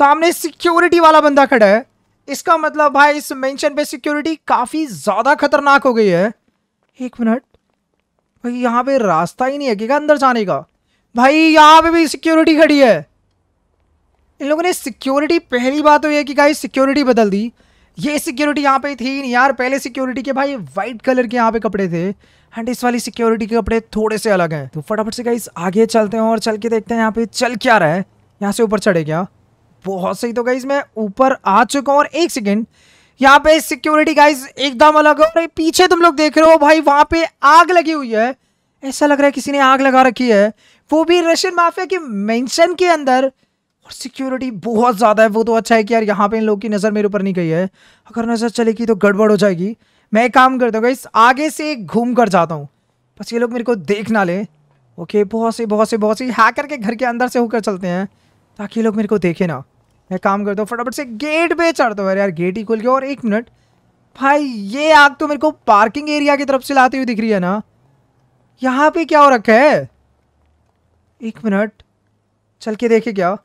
सामने सिक्योरिटी वाला बंदा खड़ा है इसका मतलब भाई इस मेंशन पे सिक्योरिटी काफ़ी ज़्यादा खतरनाक हो गई है एक मिनट भाई यहाँ पे रास्ता ही नहीं है क्या अंदर जाने का भाई यहाँ पे भी सिक्योरिटी खड़ी है इन लोगों ने सिक्योरिटी पहली बात तो ये कि गाइस सिक्योरिटी बदल दी ये सिक्योरिटी यहाँ पे थी नहीं यार पहले सिक्योरिटी के भाई वाइट कलर के यहाँ पे कपड़े थे एंड इस वाली सिक्योरिटी के कपड़े थोड़े से अलग हैं तो फटाफट से गाइस आगे चलते हैं और चल के देखते हैं यहाँ पे चल क्या रहा है यहाँ से ऊपर चढ़े क्या बहुत सही तो गाइज मैं ऊपर आ चुका हूँ और एक सेकेंड यहाँ पे सिक्योरिटी गाइज एकदम अलग है पीछे तुम लोग देख रहे हो भाई वहाँ पे आग लगी हुई है ऐसा लग रहा है किसी ने आग लगा रखी है वो भी रशियन माफिया के मेंशन के अंदर और सिक्योरिटी बहुत ज़्यादा है वो तो अच्छा है कि यार यहाँ पे इन लोगों की नज़र मेरे ऊपर नहीं गई है अगर नज़र चलेगी तो गड़बड़ हो जाएगी मैं एक काम करता हूँ इस आगे से घूम कर जाता हूँ बस ये लोग मेरे को देख ना ले ओके बहुत से बहुत से बहुत से हैकर के घर के अंदर से होकर चलते हैं ताकि ये लोग मेरे को देखें ना मैं काम करता हूँ फटाफट से गेट पे चढ़ता हूँ अरे यार गेट ही खुल गया और एक मिनट भाई ये आग तो मेरे को पार्किंग एरिया की तरफ से लाती हुई दिख रही है ना यहाँ पे क्या हो रखा है एक मिनट चल के देखे क्या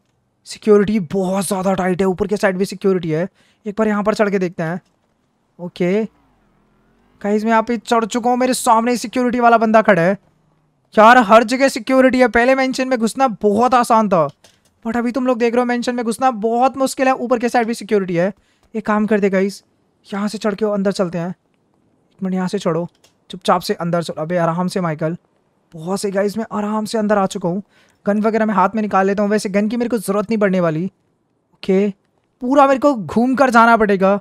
सिक्योरिटी बहुत ज़्यादा टाइट है ऊपर के साइड भी सिक्योरिटी है एक बार यहाँ पर चढ़ के देखते हैं ओके कहीं मैं यहाँ पे चढ़ चुका हूँ मेरे सामने सिक्योरिटी वाला बंदा खड़ा है यार हर जगह सिक्योरिटी है पहले मैंशन में घुसना बहुत आसान था बट अभी तुम लोग देख रहे हो मेंशन में घुसना बहुत मुश्किल है ऊपर के साइड भी सिक्योरिटी है एक काम कर दे गाइस यहाँ से चढ़ के अंदर चलते हैं एक मिनट यहाँ से चढ़ो चुपचाप से अंदर चलो अबे आराम से माइकल बहुत सही गाइज मैं आराम से अंदर आ चुका हूँ गन वगैरह मैं हाथ में निकाल लेता हूँ वैसे गन की मेरे को ज़रूरत नहीं पड़ने वाली ओके पूरा मेरे को घूम कर जाना पड़ेगा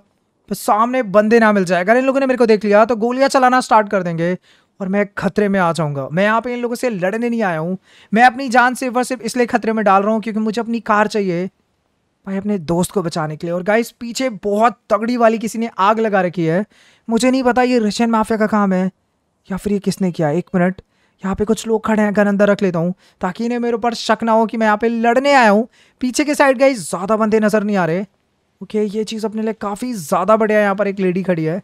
बस सामने बंदे ना मिल जाए अगर इन लोगों ने मेरे को देख लिया तो गोलियाँ चलाना स्टार्ट कर देंगे और मैं खतरे में आ जाऊंगा मैं यहाँ पे इन लोगों से लड़ने नहीं आया हूँ मैं अपनी जान सिर्फ और सिर्फ इसलिए खतरे में डाल रहा हूँ क्योंकि मुझे अपनी कार चाहिए भाई अपने दोस्त को बचाने के लिए और गाइस पीछे बहुत तगड़ी वाली किसी ने आग लगा रखी है मुझे नहीं पता ये रशियन माफिया का काम है या फिर ये किसने किया एक मिनट यहाँ पे कुछ लोग खड़े हैं गन अंदर रख लेता हूँ ताकि इन्हें मेरे ऊपर शक ना हो कि मैं यहाँ पे लड़ने आया हूँ पीछे के साइड गई ज़्यादा बंदे नज़र नहीं आ रहे ओके ये चीज़ अपने लिए काफ़ी ज़्यादा बढ़िया है यहाँ पर एक लेडी खड़ी है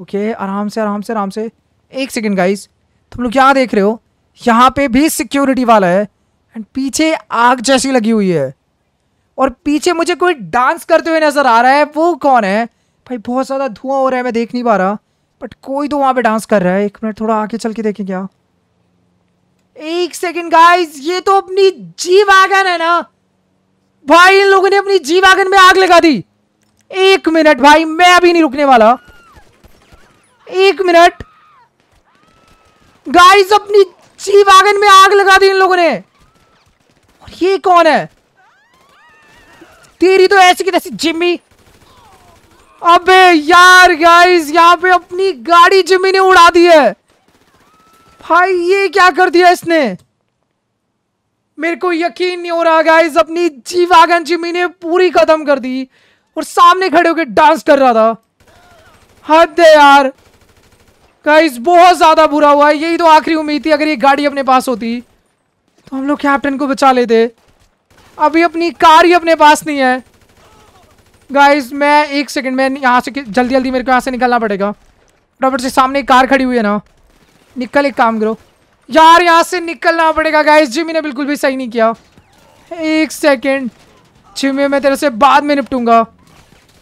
ओके आराम से आराम से आराम से एक सेकेंड गाइज तुम लोग क्या देख रहे हो यहाँ पे भी सिक्योरिटी वाला है एंड पीछे आग जैसी लगी हुई है और पीछे मुझे कोई डांस करते हुए नज़र आ रहा है वो कौन है भाई बहुत ज़्यादा धुआं हो रहा है मैं देख नहीं पा रहा बट कोई तो वहाँ पे डांस कर रहा है एक मिनट थोड़ा आगे चल के देखें क्या एक सेकेंड गाइस ये तो अपनी जी वैगन है ना भाई इन लोगों ने अपनी जी वैगन में आग लगा दी एक मिनट भाई मैं अभी नहीं रुकने वाला एक मिनट गाइस अपनी जी वैगन में आग लगा दी इन लोगों ने और ये कौन है तेरी तो ऐसी की तैसी जिम्मी अबे यार गाइस यहाँ पे अपनी गाड़ी जिम्मी ने उड़ा दी है हाय ये क्या कर दिया इसने मेरे को यकीन नहीं हो रहा गाइस अपनी जी वागन जिमी ने पूरी खत्म कर दी और सामने खड़े होकर डांस कर रहा था हद है यार गाइस बहुत ज़्यादा बुरा हुआ है यही तो आखिरी उम्मीद थी अगर ये गाड़ी अपने पास होती तो हम लोग कैप्टन को बचा लेते अभी अपनी कार ही अपने पास नहीं है गाइस मैं एक सेकंड मैं यहाँ से जल्दी जल्दी मेरे को यहाँ से निकलना पड़ेगा फटाफट से सामने कार खड़ी हुई है ना निकल एक काम करो यार यहाँ से निकलना पड़ेगा गाइस जिमी ने बिल्कुल भी सही नहीं किया एक सेकेंड जिमी मैं तेरे से बाद में निपटूंगा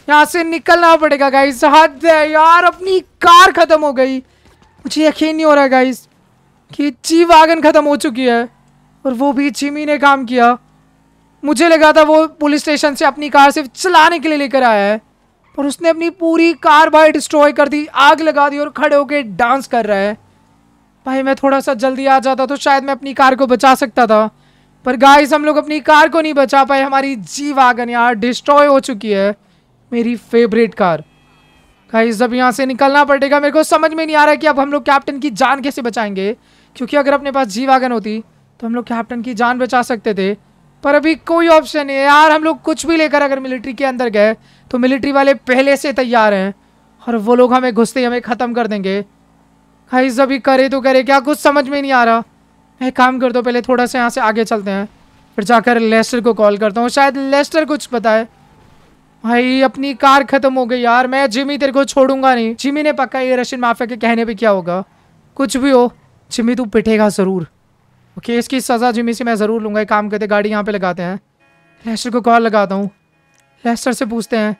यहाँ से निकलना पड़ेगा गाइस हद है यार अपनी कार ख़त्म हो गई मुझे यकीन नहीं हो रहा है गाइस कि ची वागन ख़त्म हो चुकी है और वो भी जिमी ने काम किया मुझे लगा था वो पुलिस स्टेशन से अपनी कार सिर्फ चलाने के लिए लेकर आया है और उसने अपनी पूरी कार भाई डिस्ट्रॉय कर दी आग लगा दी और खड़े होकर डांस कर रहा है भाई मैं थोड़ा सा जल्दी आ जाता तो शायद मैं अपनी कार को बचा सकता था पर गाइस हम लोग अपनी कार को नहीं बचा पाए हमारी जी वागन यार डिस्ट्रॉय हो चुकी है मेरी फेवरेट कार गाइस अब यहाँ से निकलना पड़ेगा मेरे को समझ में नहीं आ रहा कि अब हम लोग कैप्टन की जान कैसे बचाएंगे क्योंकि अगर अपने पास जी वागन होती तो हम लोग कैप्टन की जान बचा सकते थे पर अभी कोई ऑप्शन नहीं है यार हम लोग कुछ भी लेकर अगर मिलिट्री के अंदर गए तो मिलिट्री वाले पहले से तैयार हैं और वो लोग हमें घुसते ही हमें ख़त्म कर देंगे भाई सभी करे तो करे क्या कुछ समझ में नहीं आ रहा एक काम कर दो पहले थोड़ा सा यहाँ से आगे चलते हैं फिर जाकर लेस्टर को कॉल करता हूँ शायद लेस्टर कुछ बताए भाई अपनी कार खत्म हो गई यार मैं जिमी तेरे को छोड़ूंगा नहीं जिमी ने पक्का ये रशियन माफिया के कहने पे क्या होगा कुछ भी हो जिमी तू पिटेगा ज़रूर ओके इसकी सज़ा जिमी से मैं ज़रूर लूँगा एक काम करते गाड़ी यहाँ पे लगाते हैं लेस्टर को कॉल लगाता हूँ लेस्टर से पूछते हैं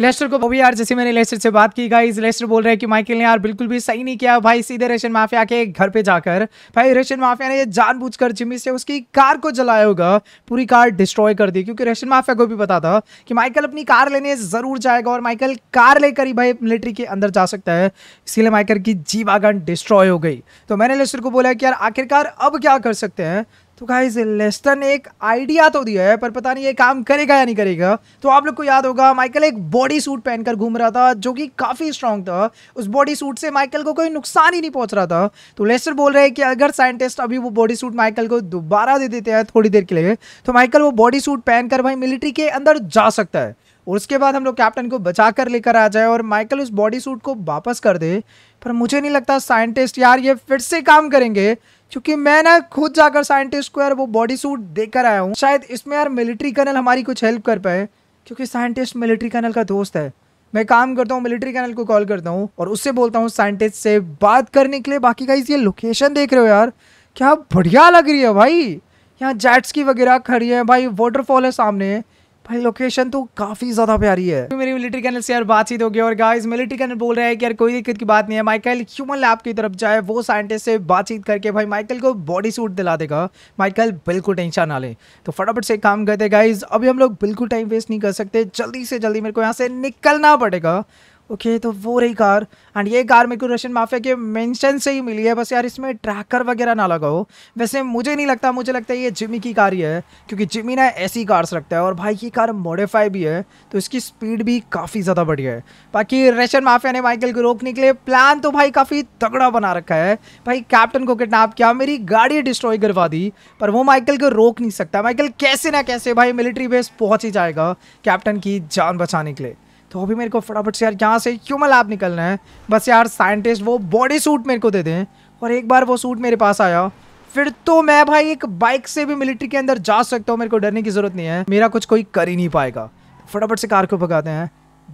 लेस्टर को भी यार जैसे मैंने लेस्टर से बात की गाइज लेस्टर बोल रहे हैं कि माइकल ने यार बिल्कुल भी सही नहीं किया भाई सीधे रशियन माफिया के घर पे जाकर भाई रशियन माफिया ने जानबूझकर जिमी से उसकी कार को जलाया होगा पूरी कार डिस्ट्रॉय कर दी क्योंकि रशियन माफिया को भी पता था कि माइकल अपनी कार लेने ज़रूर जाएगा और माइकल कार लेकर ही भाई मिलिट्री के अंदर जा सकता है इसीलिए माइकल की जीवागन डिस्ट्रॉय हो गई तो मैंने लेस्टर को बोला कि यार आखिरकार अब क्या कर सकते हैं तो गाइज लेस्टर ने एक आइडिया तो दिया है पर पता नहीं ये काम करेगा या नहीं करेगा तो आप लोग को याद होगा माइकल एक बॉडी सूट पहनकर घूम रहा था जो कि काफ़ी स्ट्रांग था उस बॉडी सूट से माइकल को कोई नुकसान ही नहीं पहुंच रहा था तो लेस्टर बोल रहे हैं कि अगर साइंटिस्ट अभी वो बॉडी सूट माइकल को दोबारा दे देते हैं थोड़ी देर के लिए तो माइकल वो बॉडी सूट पहनकर भाई मिलिट्री के अंदर जा सकता है और उसके बाद हम लोग कैप्टन को बचा कर लेकर आ जाए और माइकल उस बॉडी सूट को वापस कर दे पर मुझे नहीं लगता साइंटिस्ट यार ये फिर से काम करेंगे क्योंकि मैं ना खुद जाकर साइंटिस्ट को यार वो बॉडी सूट देकर आया हूँ शायद इसमें यार मिलिट्री कर्नल हमारी कुछ हेल्प कर पाए क्योंकि साइंटिस्ट मिलिट्री कर्नल का दोस्त है मैं काम करता हूँ मिलिट्री कैनल को कॉल करता हूँ और उससे बोलता हूँ साइंटिस्ट से बात करने के लिए बाकी का ये लोकेशन देख रहे हो यार क्या बढ़िया लग रही है भाई यहाँ जेट्स की वगैरह खड़ी है भाई वाटरफॉल है सामने भाई लोकेशन तो काफी ज्यादा प्यारी है मेरी मिलिट्री कैनल से यार बातचीत हो गई और गाइस मिलिट्री कैनल बोल रहा है कि यार कोई दिक्कत की बात नहीं है माइकल ह्यूमन लैब की तरफ जाए वो साइंटिस्ट से बातचीत करके भाई माइकल को बॉडी सूट दिला देगा माइकल बिल्कुल टेंशन ना ले तो फटाफट से काम करते गाइज अभी हम लोग बिल्कुल टाइम वेस्ट नहीं कर सकते जल्दी से जल्दी मेरे को यहाँ से निकलना पड़ेगा ओके तो वो रही कार एंड ये कार मेरे को रशियन माफिया के मेंशन से ही मिली है बस यार इसमें ट्रैकर वगैरह ना लगाओ वैसे मुझे नहीं लगता मुझे लगता है ये जिमी की कार ही है क्योंकि जिमी ना ऐसी कार्स रखता है और भाई ये कार मॉडिफाई भी है तो इसकी स्पीड भी काफ़ी ज़्यादा बढ़िया है बाकी रशियन माफिया ने माइकल को रोकने के लिए प्लान तो भाई काफ़ी तगड़ा बना रखा है भाई कैप्टन को किडनेप किया मेरी गाड़ी डिस्ट्रॉय करवा दी पर वो माइकल को रोक नहीं सकता माइकल कैसे ना कैसे भाई मिलिट्री बेस पहुँच ही जाएगा कैप्टन की जान बचाने के लिए तो अभी मेरे को फटाफट से यार यहाँ से ह्यूमन लैब निकलना है बस यार साइंटिस्ट वो बॉडी सूट मेरे को दे दें और एक बार वो सूट मेरे पास आया फिर तो मैं भाई एक बाइक से भी मिलिट्री के अंदर जा सकता हूँ मेरे को डरने की जरूरत नहीं है मेरा कुछ कोई कर ही नहीं पाएगा फटाफट से कार को भगाते हैं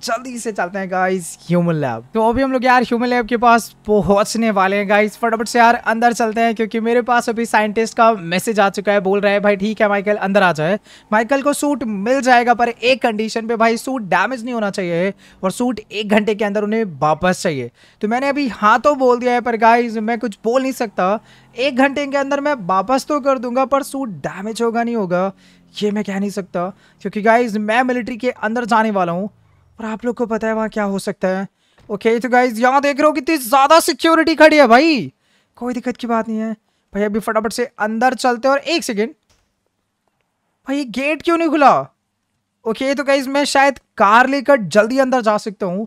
जल्दी से चलते हैं गाइस ह्यूमन लैब तो अभी हम लोग यार ह्यूमन लैब के पास पहुंचने वाले हैं गाइस फटाफट से यार अंदर चलते हैं क्योंकि मेरे पास अभी साइंटिस्ट का मैसेज आ चुका है बोल रहा है भाई ठीक है माइकल अंदर आ जाए माइकल को सूट मिल जाएगा पर एक कंडीशन पे भाई सूट डैमेज नहीं होना चाहिए और सूट एक घंटे के अंदर उन्हें वापस चाहिए तो मैंने अभी हाँ तो बोल दिया है पर गाइज मैं कुछ बोल नहीं सकता एक घंटे के अंदर मैं वापस तो कर दूंगा पर सूट डैमेज होगा नहीं होगा ये मैं कह नहीं सकता क्योंकि गाइज मैं मिलिट्री के अंदर जाने वाला हूँ और आप लोग को पता है वहाँ क्या हो सकता है ओके तो गाइज यहाँ देख रहे हो कितनी ज़्यादा सिक्योरिटी खड़ी है भाई कोई दिक्कत की बात नहीं है भाई अभी फटाफट से अंदर चलते और एक सेकेंड भाई गेट क्यों नहीं खुला ओके तो गाइज मैं शायद कार लेकर जल्दी अंदर जा सकता हूँ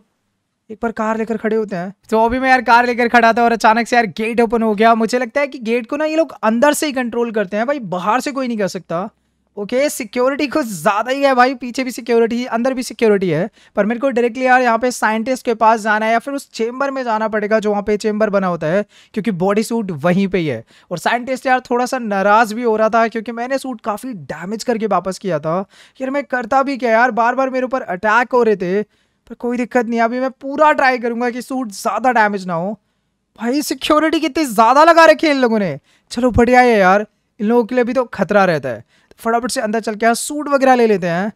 एक बार कार लेकर खड़े होते हैं तो अभी मैं यार कार लेकर खड़ा था और अचानक से यार गेट ओपन हो गया मुझे लगता है कि गेट को ना ये लोग अंदर से ही कंट्रोल करते हैं भाई बाहर से कोई नहीं कर सकता ओके okay, सिक्योरिटी कुछ ज़्यादा ही है भाई पीछे भी सिक्योरिटी अंदर भी सिक्योरिटी है पर मेरे को डायरेक्टली यार यहाँ पे साइंटिस्ट के पास जाना है या फिर उस चेंबर में जाना पड़ेगा जो वहाँ पे चेंबर बना होता है क्योंकि बॉडी सूट वहीं पे ही है और साइंटिस्ट यार थोड़ा सा नाराज़ भी हो रहा था क्योंकि मैंने सूट काफ़ी डैमेज करके वापस किया था यार मैं करता भी क्या यार बार बार मेरे ऊपर अटैक हो रहे थे पर कोई दिक्कत नहीं अभी मैं पूरा ट्राई करूँगा कि सूट ज़्यादा डैमेज ना हो भाई सिक्योरिटी कितनी ज़्यादा लगा रखी है इन लोगों ने चलो बढ़िया है यार इन लोगों के लिए भी तो खतरा रहता है फटाफट से अंदर चल के सूट वगैरह ले लेते हैं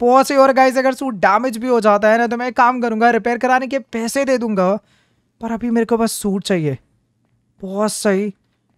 पोसे और गाइज अगर सूट डैमेज भी हो जाता है ना तो मैं काम करूँगा रिपेयर कराने के पैसे दे दूँगा पर अभी मेरे को बस सूट चाहिए बहुत सही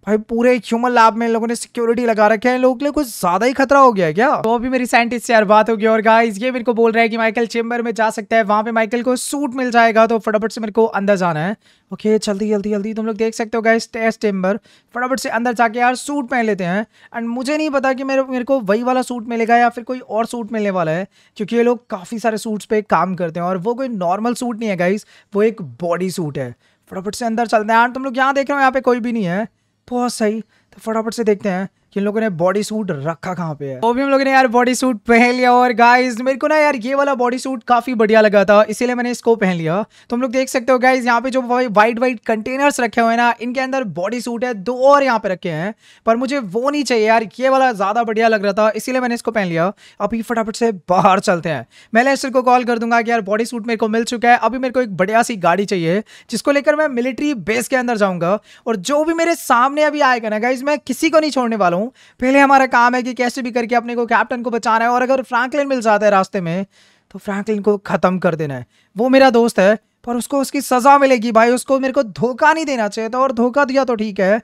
भाई पूरे ह्यूमन लैब में लोगों ने सिक्योरिटी लगा रखे हैं लोगों के लिए कुछ ज्यादा ही खतरा हो गया क्या तो अभी मेरी साइंटिस्ट से यार बात होगी और गाइस ये मेरे को बोल रहा है कि माइकल चेम्बर में जा सकता है वहां पे माइकल को सूट मिल जाएगा तो फटाफट से मेरे को अंदर जाना है ओके जल्दी जल्दी जल्दी तुम लोग देख सकते हो गाइस टेस्ट चेम्बर फटाफट से अंदर जाके यार सूट पहन लेते हैं एंड मुझे नहीं पता कि मेरे मेरे को वही वाला सूट मिलेगा या फिर कोई और सूट मिलने वाला है क्योंकि ये लोग काफ़ी सारे सूट्स पे काम करते हैं और वो कोई नॉर्मल सूट नहीं है गाइस वो एक बॉडी सूट है फटाफट से अंदर चलते हैं यार तुम लोग यहाँ देख रहे हो यहाँ पे कोई भी नहीं है बहुत सही तो फटाफट से देखते हैं कि इन लोगों ने बॉडी सूट रखा कहाँ पे है वो तो भी हम लोगों ने यार बॉडी सूट पहन लिया और गाइज मेरे को ना यार ये वाला बॉडी सूट काफी बढ़िया लगा था इसीलिए मैंने इसको पहन लिया तो हम लोग देख सकते हो गाइज यहाँ पे जो वाइट वाइट कंटेनर्स रखे हुए हैं ना इनके अंदर बॉडी सूट है दो और यहाँ पे रखे हैं पर मुझे वो नहीं चाहिए यार ये वाला ज्यादा बढ़िया लग रहा था इसीलिए मैंने इसको पहन लिया अभी फटाफट से बाहर चलते हैं मैं लेस्टर को कॉल कर दूंगा कि यार बॉडी सूट मेरे को मिल चुका है अभी मेरे को एक बढ़िया सी गाड़ी चाहिए जिसको लेकर मैं मिलिट्री बेस के अंदर जाऊंगा और जो भी मेरे सामने अभी आएगा ना गाइज मैं किसी को नहीं छोड़ने वाला हूँ पहले हमारा काम है कि कैसे भी करके अपने को कैप्टन को बचाना है और अगर फ्रैंकलिन मिल जाता है रास्ते में तो फ्रैंकलिन को ख़त्म कर देना है वो मेरा दोस्त है पर उसको उसकी सज़ा मिलेगी भाई उसको मेरे को धोखा नहीं देना चाहिए था और धोखा दिया तो ठीक है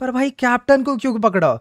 पर भाई कैप्टन को क्यों पकड़ा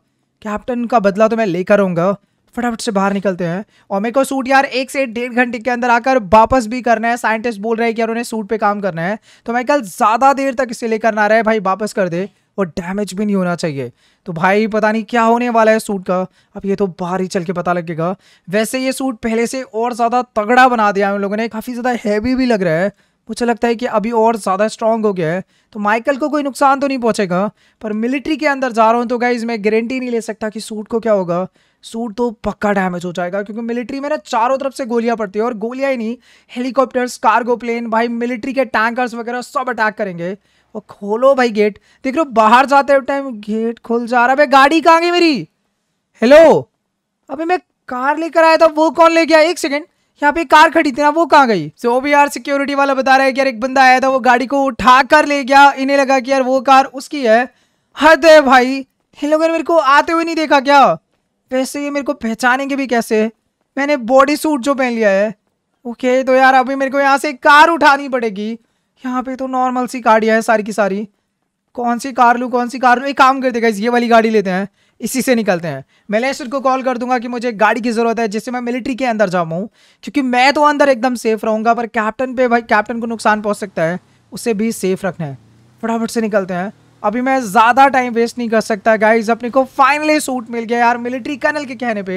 कैप्टन का बदला तो मैं लेकर आऊँगा फटाफट से बाहर निकलते हैं और मेरे को सूट यार एक से डेढ़ घंटे के अंदर आकर वापस भी करना है साइंटिस्ट बोल रहे हैं कि यार उन्हें सूट पे काम करना है तो मैं कल ज़्यादा देर तक इसे लेकर ना रहे भाई वापस कर दे और डैमेज भी नहीं होना चाहिए तो भाई पता नहीं क्या होने वाला है सूट का अब ये तो बाहर ही चल के पता लगेगा वैसे ये सूट पहले से और ज़्यादा तगड़ा बना दिया उन लोगों ने काफ़ी ज़्यादा हैवी भी लग रहा है मुझे लगता है कि अभी और ज़्यादा स्ट्रांग हो गया है तो माइकल को कोई नुकसान तो नहीं पहुंचेगा पर मिलिट्री के अंदर जा रहा हूँ तो गाइज मैं गारंटी नहीं ले सकता कि सूट को क्या होगा सूट तो पक्का डैमेज हो जाएगा क्योंकि मिलिट्री में ना चारों तरफ से गोलियां पड़ती है और गोलियां ही नहीं हेलीकॉप्टर्स कार्गो प्लेन भाई मिलिट्री के टैंकर्स वगैरह सब अटैक करेंगे और खोलो भाई गेट देख लो बाहर जाते टाइम गेट खोल जा रहा भाई गाड़ी कहाँ गई मेरी हेलो अबे मैं कार लेकर आया था वो कौन ले गया एक सेकेंड यहाँ पे कार खड़ी थी ना वो कहाँ गई सो so, भी यार सिक्योरिटी वाला बता रहा है कि यार एक बंदा आया था वो गाड़ी को उठा कर ले गया इन्हें लगा कि यार वो कार उसकी है हद है भाई इन लोगों ने मेरे को आते हुए नहीं देखा क्या वैसे ये मेरे को पहचानेंगे भी कैसे मैंने बॉडी सूट जो पहन लिया है ओके okay, तो यार अभी मेरे को यहाँ से कार उठानी पड़ेगी यहाँ पे तो नॉर्मल सी गाड़ियाँ है सारी की सारी कौन सी कार लूँ कौन सी कार लूँ एक काम करते गाइज ये वाली गाड़ी लेते हैं इसी से निकलते हैं मैं लेसर को कॉल कर दूंगा कि मुझे गाड़ी की ज़रूरत है जिससे मैं मिलिट्री के अंदर जाऊँ क्योंकि मैं तो अंदर एकदम सेफ रहूँगा पर कैप्टन पे भाई कैप्टन को नुकसान पहुँच सकता है उसे भी सेफ रखना है फटाफट से निकलते हैं अभी मैं ज़्यादा टाइम वेस्ट नहीं कर सकता गाइज अपने को फाइनली सूट मिल गया यार मिलिट्री कर्नल के कहने पर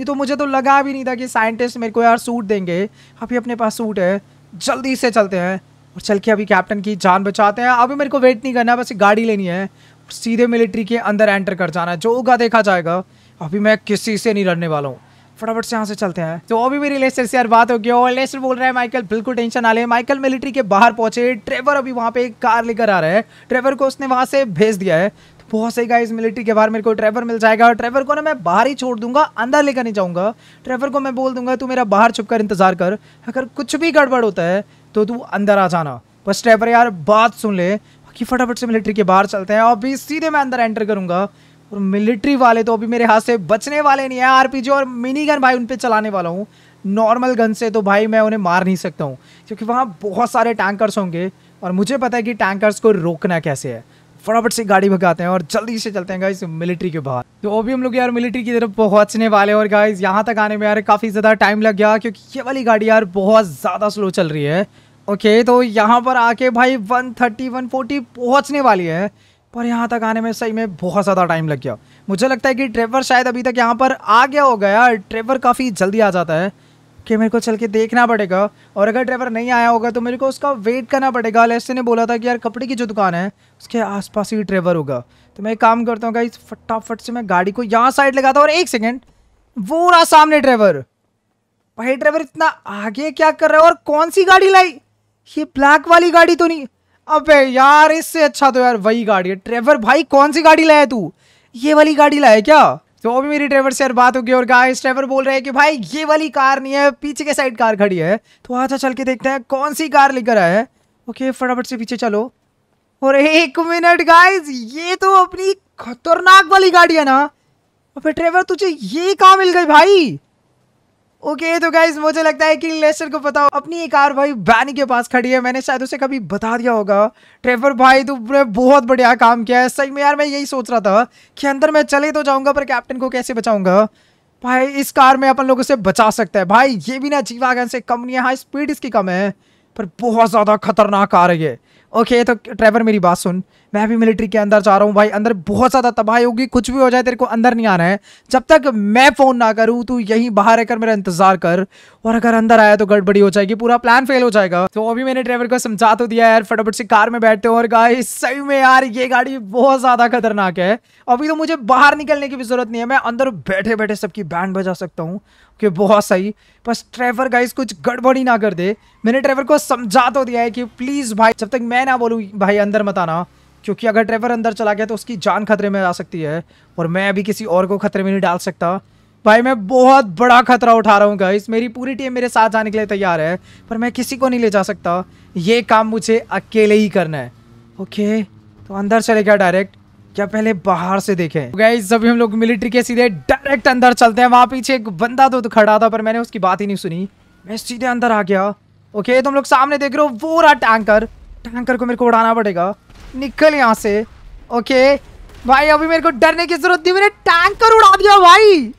ये तो मुझे तो लगा भी नहीं था कि साइंटिस्ट मेरे को यार सूट देंगे अभी अपने पास सूट है जल्दी से चलते हैं और चल के अभी कैप्टन की जान बचाते हैं अभी मेरे को वेट नहीं करना है बस एक गाड़ी लेनी है सीधे मिलिट्री के अंदर एंटर कर जाना है जो होगा देखा जाएगा अभी मैं किसी से नहीं लड़ने वाला हूँ फटाफट से यहाँ से चलते हैं तो अभी मेरी लेस्टर से यार बात हो गई और लेस्टर बोल रहा है माइकल बिल्कुल टेंशन ना ले माइकल मिलिट्री के बाहर पहुंचे ट्रेवर अभी वहाँ पे एक कार लेकर आ रहा है ट्रेवर को उसने वहाँ से भेज दिया है बहुत सही गाइस मिलिट्री के बाहर मेरे को ट्रेवर मिल जाएगा ट्रेवर को ना मैं बाहर ही छोड़ दूंगा अंदर लेकर नहीं जाऊंगा ट्रेवर को मैं बोल दूंगा तू मेरा बाहर छुप कर इंतजार कर अगर कुछ भी गड़बड़ होता है तो तू अंदर आ जाना बस ट्रेवर यार बात सुन ले बाकी फटाफट से मिलिट्री के बाहर चलते हैं और भी सीधे मैं अंदर एंटर करूंगा और मिलिट्री वाले तो अभी मेरे हाथ से बचने वाले नहीं है आर और मिनी गन भाई उन पर चलाने वाला हूँ नॉर्मल गन से तो भाई मैं उन्हें मार नहीं सकता हूँ क्योंकि वहाँ बहुत सारे टैंकर्स होंगे और मुझे पता है कि टैंकर्स को रोकना कैसे है फटाफट से गाड़ी भगाते हैं और जल्दी से चलते हैं गाइस मिलिट्री के बाहर तो वो भी हम लोग यार मिलिट्री की तरफ पहुंचने वाले और गाइस यहाँ तक आने में यार काफ़ी ज़्यादा टाइम लग गया क्योंकि ये वाली गाड़ी यार बहुत ज़्यादा स्लो चल रही है ओके तो यहाँ पर आके भाई वन थर्टी वन फोर्टी पहुँचने वाली है पर यहाँ तक आने में सही में बहुत ज़्यादा टाइम लग गया मुझे लगता है कि ड्राइवर शायद अभी तक यहाँ पर आ गया होगा यार ट्रेवर काफ़ी जल्दी आ जाता है कि मेरे को चल के देखना पड़ेगा और अगर ड्राइवर नहीं आया होगा तो मेरे को उसका वेट करना पड़ेगा लेस्टे ने बोला था कि यार कपड़े की जो दुकान है उसके आसपास ही ड्राइवर होगा तो मैं एक काम करता हूँ गाइस फटाफट से मैं गाड़ी को यहाँ साइड लगाता हूँ और एक सेकेंड वो रहा सामने ड्राइवर भाई ड्राइवर इतना आगे क्या कर रहा है और कौन सी गाड़ी लाई ये ब्लैक वाली गाड़ी तो नहीं अब यार इससे अच्छा तो यार वही गाड़ी है ड्राइवर भाई कौन सी गाड़ी लाया तू ये वाली गाड़ी लाया क्या तो अभी मेरी ड्राइवर से यार बात गई और गाइस ड्राइवर बोल रहे हैं कि भाई ये वाली कार नहीं है पीछे के साइड कार खड़ी है तो अच्छा चल के देखते हैं कौन सी कार लेकर आया है ओके फटाफट से पीछे चलो और एक मिनट गाइस ये तो अपनी खतरनाक वाली गाड़ी है ना अबे ड्राइवर तुझे ये कहाँ मिल गई भाई ओके okay, तो गाइज मुझे लगता है कि लेस्टर को बताओ अपनी एक कार भाई बैनी के पास खड़ी है मैंने शायद उसे कभी बता दिया होगा ट्रेवर भाई तुमने बहुत बढ़िया काम किया है सही में यार मैं यही सोच रहा था कि अंदर मैं चले तो जाऊंगा पर कैप्टन को कैसे बचाऊंगा भाई इस कार में अपन लोग उसे बचा सकते हैं भाई ये भी ना जीवागन से कम नहीं है हाँ स्पीड इसकी कम है पर बहुत ज़्यादा खतरनाक कार है ओके तो ट्रेवर मेरी बात सुन मैं भी मिलिट्री के अंदर जा रहा हूँ भाई अंदर बहुत ज़्यादा तबाही होगी कुछ भी हो जाए तेरे को अंदर नहीं आना है जब तक मैं फ़ोन ना करूँ तू यहीं बाहर रहकर मेरा इंतज़ार कर और अगर अंदर आया तो गड़बड़ी हो जाएगी पूरा प्लान फेल हो जाएगा तो अभी मैंने ड्राइवर को समझा तो दिया यार फटाफट से कार में बैठते हो और गाय सही में यार ये गाड़ी बहुत ज़्यादा खतरनाक है अभी तो मुझे बाहर निकलने की भी ज़रूरत नहीं है मैं अंदर बैठे बैठे सबकी बैंड बजा सकता हूँ कि बहुत सही बस ट्रेवर गाइस कुछ गड़बड़ी ना कर दे मैंने ट्रेवर को समझा तो दिया है कि प्लीज़ भाई जब तक मैं ना बोलूँ भाई अंदर मत आना क्योंकि अगर ट्रेवर अंदर चला गया तो उसकी जान खतरे में आ सकती है और मैं अभी किसी और को खतरे में नहीं डाल सकता भाई मैं बहुत बड़ा खतरा उठा रहा हूँ गाइस मेरी पूरी टीम मेरे साथ जाने के लिए तैयार है पर मैं किसी को नहीं ले जा सकता ये काम मुझे अकेले ही करना है ओके तो अंदर चले गया डायरेक्ट क्या पहले बाहर से देखे गए तो सभी हम लोग मिलिट्री के सीधे डायरेक्ट अंदर चलते हैं वहां पीछे एक बंदा तो खड़ा था पर मैंने उसकी बात ही नहीं सुनी मैं सीधे अंदर आ गया ओके तुम लोग सामने देख रहे हो वो रहा टैंकर टैंकर को मेरे को उड़ाना पड़ेगा निकल यहाँ से ओके भाई अभी मेरे को डरने की जरूरत नहीं मैंने टैंकर उड़ा दिया भाई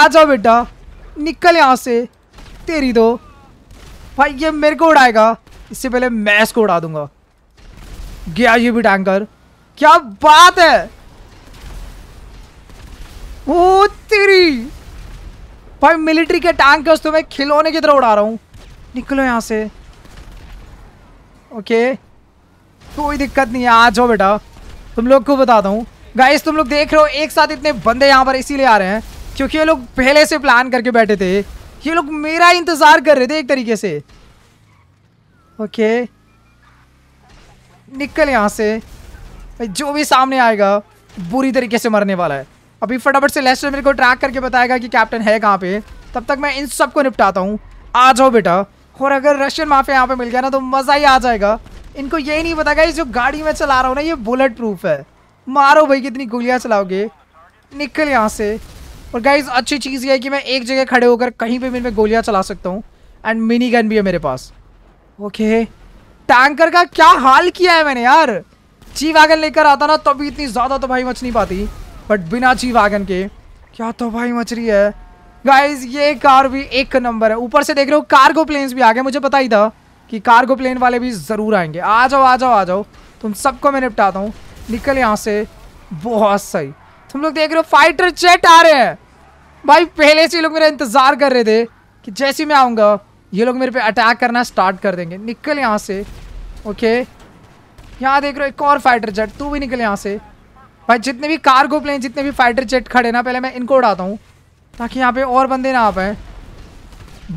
आ जाओ बेटा निकल यहाँ से तेरी दो भाई ये मेरे को उड़ाएगा इससे पहले मैं इसको उड़ा दूंगा गया ये भी टैंकर क्या बात है ओ तेरी भाई मिलिट्री के टैंक है तो मैं खिलौने की तरह उड़ा रहा हूँ निकलो यहाँ से ओके कोई दिक्कत नहीं है आ जाओ बेटा तुम लोग को बताता हूँ गाइस तुम लोग देख रहे हो एक साथ इतने बंदे यहाँ पर इसीलिए आ रहे हैं क्योंकि ये लोग पहले से प्लान करके बैठे थे ये लोग मेरा इंतज़ार कर रहे थे एक तरीके से ओके निकल यहाँ से जो भी सामने आएगा बुरी तरीके से मरने वाला है अभी फटाफट से लेस्टर मेरे को ट्रैक करके बताएगा कि कैप्टन है कहाँ पे तब तक मैं इन सबको निपटाता हूँ आ जाओ बेटा और अगर रशियन माफिया यहाँ पे मिल गया ना तो मज़ा ही आ जाएगा इनको यही नहीं पता कि जो गाड़ी में चला रहा हूँ ना ये बुलेट प्रूफ है मारो भाई कितनी गोलियाँ चलाओगे निकल यहाँ से और गाइज अच्छी चीज़ ये है कि मैं एक जगह खड़े होकर कहीं पर भी इनमें गोलियाँ चला सकता हूँ एंड मिनी गन भी है मेरे पास ओके टैंकर का क्या हाल किया है मैंने यार ची वैगन लेकर आता ना तभी इतनी ज़्यादा तो भाई मच नहीं पाती बट बिना ची वैगन के क्या तो भाई मच रही है गाइज ये कार भी एक नंबर है ऊपर से देख रहे हो कार्गो प्लेन्स भी आ गए मुझे पता ही था कि कार्गो प्लेन वाले भी ज़रूर आएंगे आ जाओ आ जाओ आ जाओ तुम सबको मैं निपटाता हूँ निकल यहाँ से बहुत सही तुम लोग देख रहे हो फाइटर जेट आ रहे हैं भाई पहले से लोग मेरा इंतज़ार कर रहे थे कि जैसे मैं आऊँगा ये लोग मेरे पे अटैक करना स्टार्ट कर देंगे निकल यहाँ से ओके यहाँ देख रहे हो एक और फाइटर जेट तू भी निकल यहाँ से भाई जितने भी कार्गो प्लेन जितने भी फाइटर जेट खड़े ना पहले मैं इनको उड़ाता हूँ ताकि यहाँ पे और बंदे ना आ पाए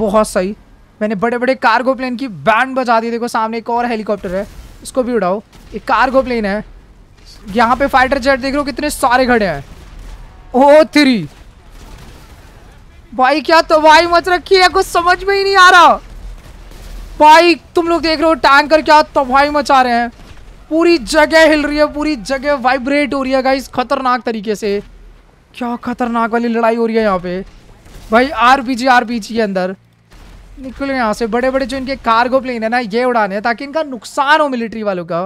बहुत सही मैंने बड़े बड़े कार्गो प्लेन की बैंड बजा दी देखो सामने एक और हेलीकॉप्टर है इसको भी उड़ाओ एक कार्गो प्लेन है यहाँ पे फाइटर जेट देख रहे हो कितने सारे खड़े हैं ओ थ्री भाई क्या तबाही मच रखी है कुछ समझ में ही नहीं आ रहा भाई तुम लोग देख रहे हो टैंकर क्या तबाही मचा रहे हैं पूरी जगह हिल रही है पूरी जगह वाइब्रेट हो रही है गाइस खतरनाक तरीके से क्या खतरनाक वाली लड़ाई हो रही है यहाँ पे भाई R P G R P G के अंदर निकलो यहाँ से बड़े बड़े जो इनके कार्गो प्लेन है ना ये उड़ाने ताकि इनका नुकसान हो मिलिट्री वालों का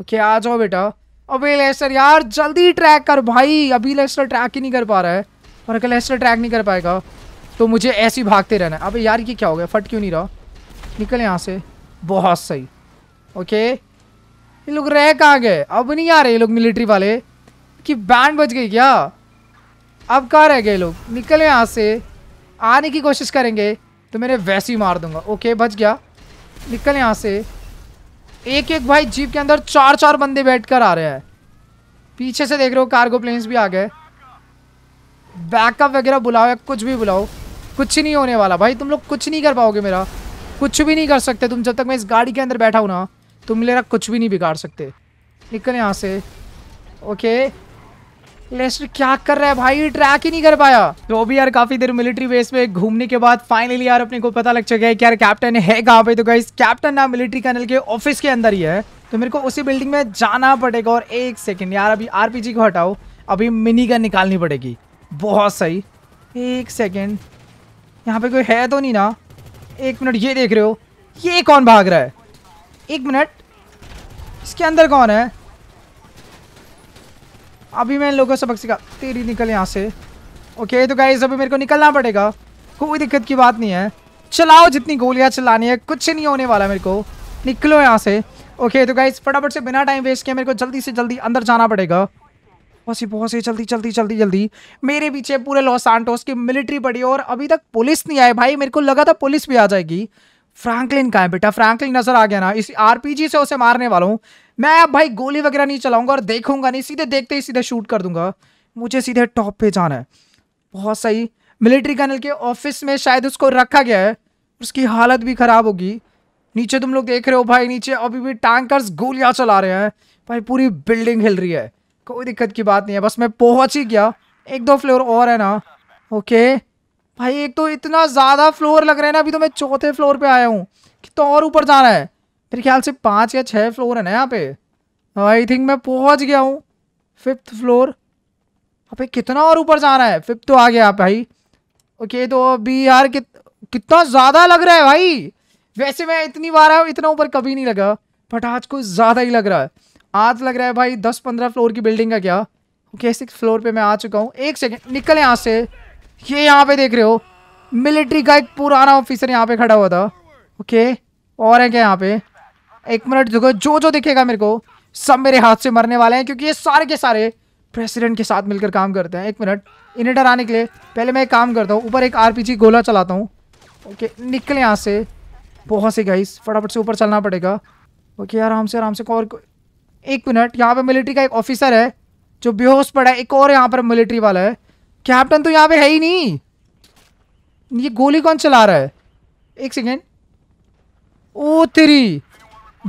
ओके आ जाओ बेटा अबे लेस्टर यार जल्दी ट्रैक कर भाई अभी लेस्टर ट्रैक ही नहीं कर पा रहा है और अगर लेस्टर ट्रैक नहीं कर पाएगा तो मुझे ऐसे ही भागते रहना है अबे यार ये क्या हो गया फट क्यों नहीं रहा निकल यहाँ से बहुत सही ओके ये लोग रह कहाँ गए अब नहीं आ रहे ये लोग मिलिट्री वाले कि बैंड बज गई क्या अब कहाँ रह गए लोग निकले यहाँ से आने की कोशिश करेंगे तो मैंने वैसे ही मार दूंगा ओके बच गया निकल यहाँ से एक एक भाई जीप के अंदर चार चार बंदे बैठ कर आ रहे हैं पीछे से देख रहे हो कार्गो प्लेन्स भी आ गए बैकअप वगैरह बुलाओ या कुछ भी बुलाओ कुछ नहीं होने वाला भाई तुम लोग कुछ नहीं कर पाओगे मेरा कुछ भी नहीं कर सकते तुम जब तक मैं इस गाड़ी के अंदर बैठा हूँ ना तुम मेरा कुछ भी नहीं बिगाड़ सकते निकल यहाँ से ओके लेस्टर क्या कर रहा है भाई ट्रैक ही नहीं कर पाया तो अभी यार काफी देर मिलिट्री बेस में घूमने के बाद फाइनली यार अपने को पता लग चुका है कि यार कैप्टन है कहाँ पे तो गाइस कैप्टन ना मिलिट्री कैनल के ऑफिस के अंदर ही है तो मेरे को उसी बिल्डिंग में जाना पड़ेगा और एक सेकेंड यार अभी आर को हटाओ अभी मिनी गन निकालनी पड़ेगी बहुत सही एक सेकेंड यहाँ पे कोई है तो नहीं ना एक मिनट ये देख रहे हो ये कौन भाग रहा है एक मिनट इसके अंदर कौन है अभी मैं लोगों सबक सिखा तेरी निकल यहाँ से ओके तो गाइज अभी मेरे को निकलना पड़ेगा कोई दिक्कत की बात नहीं है चलाओ जितनी गोलियाँ चलानी है कुछ नहीं होने वाला मेरे को निकलो यहाँ से ओके तो गाइज फटाफट से बिना टाइम वेस्ट किया मेरे को जल्दी से जल्दी अंदर जाना पड़ेगा बहुत ही बहुत ही जल्दी जल्दी जल्दी जल्दी मेरे पीछे पूरे लॉस आंटोस की मिलिट्री पड़ी और अभी तक पुलिस नहीं आए भाई मेरे को लगा था पुलिस भी आ जाएगी फ्रैंकलिन का है बेटा फ्रैंकलिन नजर आ गया ना इस आरपीजी से उसे मारने वाला हूँ मैं अब भाई गोली वगैरह नहीं चलाऊंगा और देखूंगा नहीं सीधे देखते ही सीधे शूट कर दूंगा मुझे सीधे टॉप पे जाना है बहुत सही मिलिट्री कर्नल के ऑफिस में शायद उसको रखा गया है उसकी हालत भी ख़राब होगी नीचे तुम लोग देख रहे हो भाई नीचे अभी भी टैंकर्स गोलियां चला रहे हैं भाई पूरी बिल्डिंग हिल रही है कोई दिक्कत की बात नहीं है बस मैं पहुंच ही गया एक दो फ्लोर और है ना ओके भाई एक तो इतना ज़्यादा फ्लोर लग रहा है ना अभी तो मैं चौथे फ्लोर पे आया हूँ कि तो और ऊपर जाना है मेरे ख्याल से पाँच या छः फ्लोर है ना यहाँ पे आई थिंक मैं पहुँच गया हूँ फिफ्थ फ्लोर अबे कितना और ऊपर जाना है फिफ्थ तो आ गया भाई ओके तो अभी यार कित कितना ज़्यादा लग रहा है भाई वैसे मैं इतनी बार आया हूँ इतना ऊपर कभी नहीं लगा बट आज कुछ ज़्यादा ही लग रहा है आज लग रहा है भाई दस पंद्रह फ्लोर की बिल्डिंग का क्या ओके सिक्स फ्लोर पे मैं आ चुका हूँ एक सेकेंड निकलें यहाँ से ये यहाँ पे देख रहे हो मिलिट्री का एक पुराना ऑफिसर यहाँ पे खड़ा हुआ था ओके और है क्या यहाँ पे एक मिनट देखो जो जो दिखेगा मेरे को सब मेरे हाथ से मरने वाले हैं क्योंकि ये सारे के सारे प्रेसिडेंट के साथ मिलकर काम करते हैं एक मिनट इन्हें डराने के लिए पहले मैं एक काम करता हूँ ऊपर एक आरपीजी गोला चलाता हूँ ओके निकले यहाँ से बहुत से गाइस फटाफट से ऊपर चलना पड़ेगा ओके आराम से आराम से और एक मिनट यहाँ पर मिलिट्री का एक ऑफिसर है जो बेहोश पड़ा है एक और यहाँ पर मिलिट्री वाला है कैप्टन तो यहाँ पे है ही नहीं ये गोली कौन चला रहा है एक सेकेंड ओ तेरी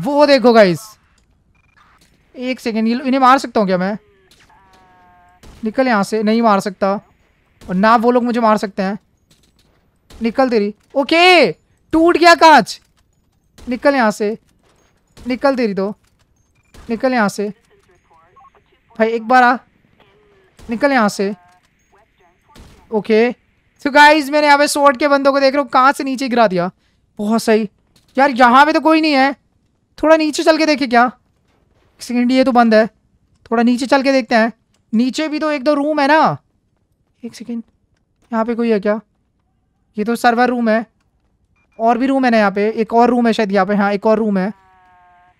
वो देखो गाइस एक सेकेंड इन्हें मार सकता हूँ क्या मैं निकल यहाँ से नहीं मार सकता और ना वो लोग मुझे मार सकते हैं निकल तेरी ओके टूट गया कांच निकल यहाँ से निकल तेरी तो निकल यहाँ से भाई एक बार आ निकल यहाँ से ओके तो गाइज मैंने यहाँ पे शॉर्ट के बंदों को देख रहा हूँ कहाँ से नीचे गिरा दिया बहुत सही यार यहाँ पे तो कोई नहीं है थोड़ा नीचे चल के देखे क्या सेकेंड ये तो बंद है थोड़ा नीचे चल के देखते हैं नीचे भी तो एक दो रूम है ना एक सेकेंड यहाँ पे कोई है क्या ये तो सर्वर रूम है और भी रूम है ना यहाँ पे एक और रूम है शायद यहाँ पे हाँ एक और रूम है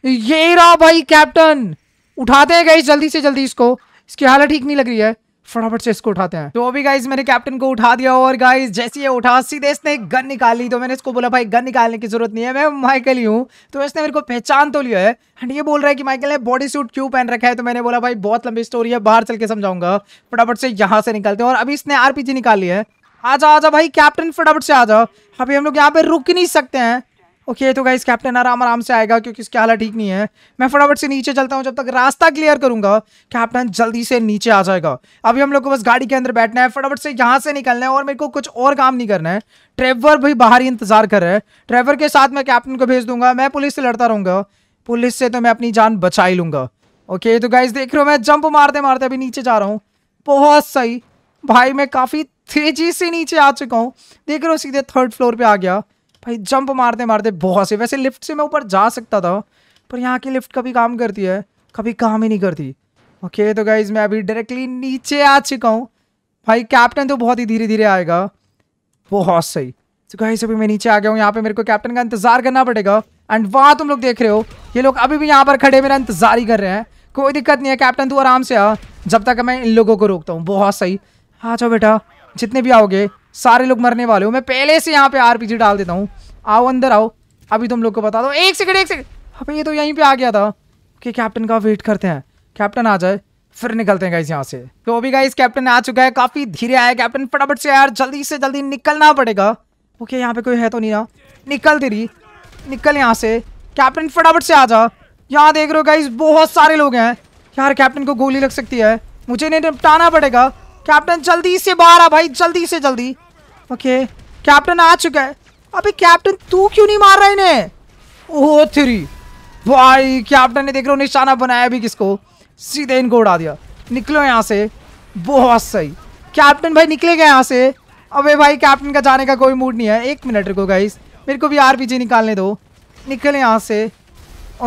ये रहा भाई कैप्टन उठाते हैं गई जल्दी से जल्दी इसको इसकी हालत ठीक नहीं लग रही है फटाफट से इसको उठाते हैं तो अभी गाइज मैंने कैप्टन को उठा दिया और गाइज जैसे ये उठा सीधे इसने एक गन निकाली तो मैंने इसको बोला भाई गन निकालने की जरूरत नहीं है मैं माइकल ही हूँ तो इसने मेरे को पहचान तो लिया है एंड ये बोल रहा है कि माइकल ने बॉडी सूट क्यों पहन रखा है तो मैंने बोला भाई बहुत लंबी स्टोरी है बाहर चल के समझाऊंगा फटाफट से यहाँ से निकलते हैं और अभी इसने आरपीजी निकाली है आ जाओ भाई कैप्टन फटाफट से आ जाओ अभी हम लोग यहाँ पे रुक नहीं सकते हैं ओके तो गाइस कैप्टन आराम आराम से आएगा क्योंकि इसकी हालत ठीक नहीं है मैं फटाफट से नीचे चलता हूँ जब तक रास्ता क्लियर करूंगा कैप्टन जल्दी से नीचे आ जाएगा अभी हम लोग को बस गाड़ी के अंदर बैठना है फटाफट से यहाँ से निकलना है और मेरे को कुछ और काम नहीं करना है ट्रेवर भी बाहर ही इंतजार कर रहे हैं ट्रेवर के साथ मैं कैप्टन को भेज दूंगा मैं पुलिस से लड़ता रहूंगा पुलिस से तो मैं अपनी जान बचा ही लूंगा ओके तो गाइज देख रहे हो मैं जंप मारते मारते अभी नीचे जा रहा हूँ बहुत सही भाई मैं काफ़ी तेजी से नीचे आ चुका हूँ देख रहे हो सीधे थर्ड फ्लोर पर आ गया भाई जंप मारते मारते बहुत से वैसे लिफ्ट से मैं ऊपर जा सकता था पर यहाँ की लिफ्ट कभी काम करती है कभी काम ही नहीं करती ओके तो गाइज मैं अभी डायरेक्टली नीचे आ चुका हूँ भाई कैप्टन तो बहुत ही धीरे धीरे आएगा बहुत सही तो गाइज अभी मैं नीचे आ गया हूँ यहाँ पे मेरे को कैप्टन का इंतजार करना पड़ेगा एंड वहाँ तुम लोग देख रहे हो ये लोग अभी भी यहाँ पर खड़े मेरा इंतजार ही कर रहे हैं कोई दिक्कत नहीं है कैप्टन तू आराम से आ जब तक मैं इन लोगों को रोकता हूँ बहुत सही आ जाओ बेटा जितने भी आओगे सारे लोग मरने वाले हो मैं पहले से यहाँ पे आरपीजी डाल देता हूँ आओ अंदर आओ अभी तुम लोग को बता दो एक सेकंड एक सेकंड अबे ये तो यहीं पे आ गया था कि कैप्टन का वेट करते हैं कैप्टन आ जाए फिर निकलते हैं गाइज यहाँ से तो अभी गाइज कैप्टन आ चुका है काफी धीरे आया कैप्टन फटाफट से यार जल्दी से जल्दी निकलना पड़ेगा ओके यहाँ पे कोई है तो नहीं ना निकल तेरी निकल यहाँ से कैप्टन फटाफट से आ जा यहाँ देख रहे हो गाइज बहुत सारे लोग हैं यार कैप्टन को गोली लग सकती है मुझे इन्हें निपटाना पड़ेगा कैप्टन जल्दी से बाहर आ भाई जल्दी से जल्दी ओके कैप्टन आ चुका है अबे कैप्टन तू क्यों नहीं मार रहा इन्हें ओह थ्री भाई कैप्टन ने देख रहे हो निशाना बनाया भी किसको सीधे इनको उड़ा दिया निकलो यहाँ से बहुत सही कैप्टन भाई निकलेगा यहाँ से अबे भाई कैप्टन का जाने का कोई मूड नहीं है एक मिनट रुको गाइस मेरे को भी आर निकालने दो निकले यहाँ से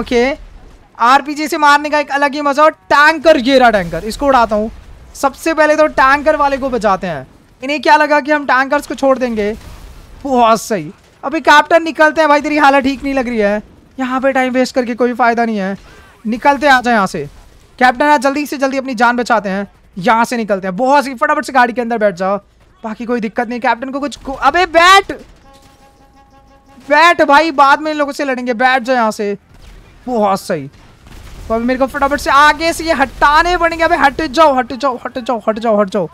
ओके आर से मारने का एक अलग ही मज़ा और टैंकर गेरा टैंकर इसको उड़ाता हूँ सबसे पहले तो टैंकर वाले को बचाते हैं इन्हें क्या लगा कि हम टैंकर्स को छोड़ देंगे बहुत सही अभी कैप्टन निकलते हैं भाई तेरी हालत ठीक नहीं लग रही है यहाँ पे टाइम वेस्ट करके कोई फ़ायदा नहीं है निकलते आ जाए यहाँ से कैप्टन आज जल्दी से जल्दी अपनी जान बचाते हैं यहाँ से निकलते हैं बहुत सी फटाफट से गाड़ी के अंदर बैठ जाओ बाकी कोई दिक्कत नहीं कैप्टन को कुछ को... अबे बैट बैट भाई बाद में इन लोगों से लड़ेंगे बैठ जाओ यहाँ से बहुत सही तो अभी मेरे को फटाफट से आगे से ये हटाने पड़ेंगे अभी हट जाओ हट जाओ हट जाओ हट जाओ हट जाओ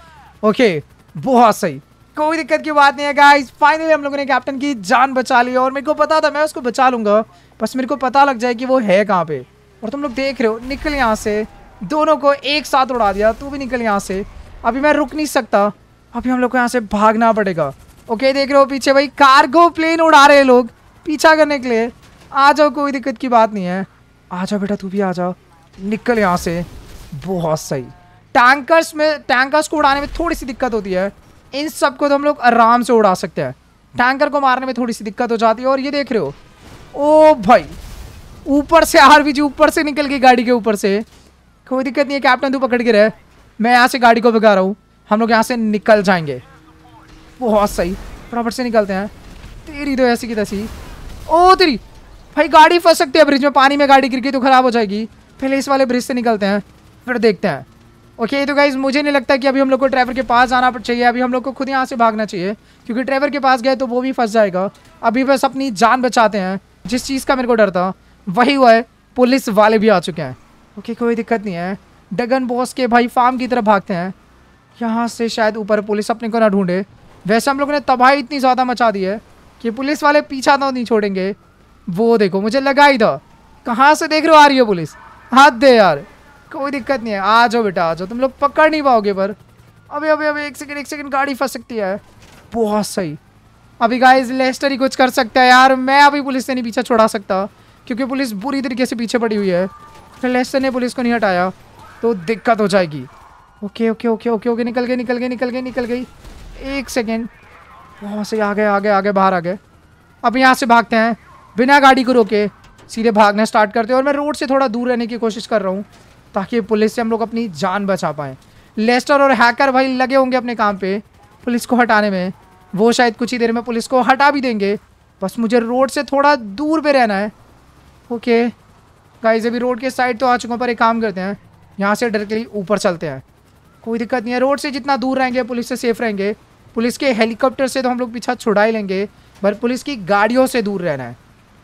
ओके बहुत सही कोई दिक्कत की बात नहीं है गाइस फाइनली हम लोगों ने कैप्टन की जान बचा ली और मेरे को पता था मैं उसको बचा लूंगा बस मेरे को पता लग जाए कि वो है कहाँ पे और तुम लोग देख रहे हो निकल यहाँ से दोनों को एक साथ उड़ा दिया तू भी निकल यहाँ से अभी मैं रुक नहीं सकता अभी हम लोग को यहाँ से भागना पड़ेगा ओके देख रहे हो पीछे भाई कार्गो प्लेन उड़ा रहे हैं लोग पीछा करने के लिए आ जाओ कोई दिक्कत की बात नहीं है आ जाओ बेटा तू भी आ जाओ निकल यहाँ से बहुत सही टैंकर्स में टैंकर्स को उड़ाने में थोड़ी सी दिक्कत होती है इन सब को तो हम लोग आराम से उड़ा सकते हैं टैंकर को मारने में थोड़ी सी दिक्कत हो जाती है और ये देख रहे हो ओ भाई ऊपर से आर ऊपर से निकल गई गाड़ी के ऊपर से कोई दिक्कत नहीं है कैप्टन तू पकड़ के रहे मैं यहाँ से गाड़ी को बिगा रहा हूँ हम लोग यहाँ से निकल जाएंगे बहुत सही प्रॉपर से निकलते हैं तेरी तो ऐसी की तैसी ओ तेरी भाई गाड़ी फंस सकती है ब्रिज में पानी में गाड़ी गिर गई तो ख़राब हो जाएगी पहले इस वाले ब्रिज से निकलते हैं फिर देखते हैं ओके तो गाइज मुझे नहीं लगता कि अभी हम लोग को ड्राइवर के पास आना चाहिए अभी हम लोग को खुद यहाँ से भागना चाहिए क्योंकि ड्राइवर के पास गए तो वो भी फंस जाएगा अभी बस अपनी जान बचाते हैं जिस चीज़ का मेरे को डर था वही हुआ है पुलिस वाले भी आ चुके हैं ओके okay, कोई दिक्कत नहीं है डगन बॉस के भाई फार्म की तरफ भागते हैं यहाँ से शायद ऊपर पुलिस अपने को ना ढूंढे वैसे हम लोगों ने तबाही इतनी ज़्यादा मचा दी है कि पुलिस वाले पीछा तो नहीं छोड़ेंगे वो देखो मुझे लगा ही था कहाँ से देख रहे हो आ रही है पुलिस हाथ दे यार कोई दिक्कत नहीं है आ जाओ बेटा आ जाओ तुम लोग पकड़ नहीं पाओगे पर अभी अभी अभी एक सेकंड एक सेकंड गाड़ी फंस सकती है बहुत सही अभी गाइस लेस्टर ही कुछ कर सकता है यार मैं अभी पुलिस से नहीं पीछा छोड़ा सकता क्योंकि पुलिस बुरी तरीके से पीछे पड़ी हुई है फिर तो लेस्टर ने पुलिस को नहीं हटाया तो दिक्कत हो जाएगी okay okay okay okay okay निकल गई निकल गई निकल गई निकल गई एक सेकेंड बहुत सही आ गए आ गए आ गए बाहर आ गए अब यहाँ से भागते हैं बिना गाड़ी को रोके सीधे भागना स्टार्ट करते हैं और मैं रोड से थोड़ा दूर रहने की कोशिश कर रहा हूँ ताकि पुलिस से हम लोग अपनी जान बचा पाएँ लेस्टर और हैकर भाई लगे होंगे अपने काम पे पुलिस को हटाने में वो शायद कुछ ही देर में पुलिस को हटा भी देंगे बस मुझे रोड से थोड़ा दूर पे रहना है ओके गाइस अभी रोड के साइड तो आ चुका हैं पर एक काम करते हैं यहाँ से डायरेक्टली ऊपर चलते हैं कोई दिक्कत नहीं है रोड से जितना दूर रहेंगे पुलिस से सेफ रहेंगे पुलिस के हेलीकॉप्टर से तो हम लोग पीछा छुड़ा ही लेंगे पर पुलिस की गाड़ियों से दूर रहना है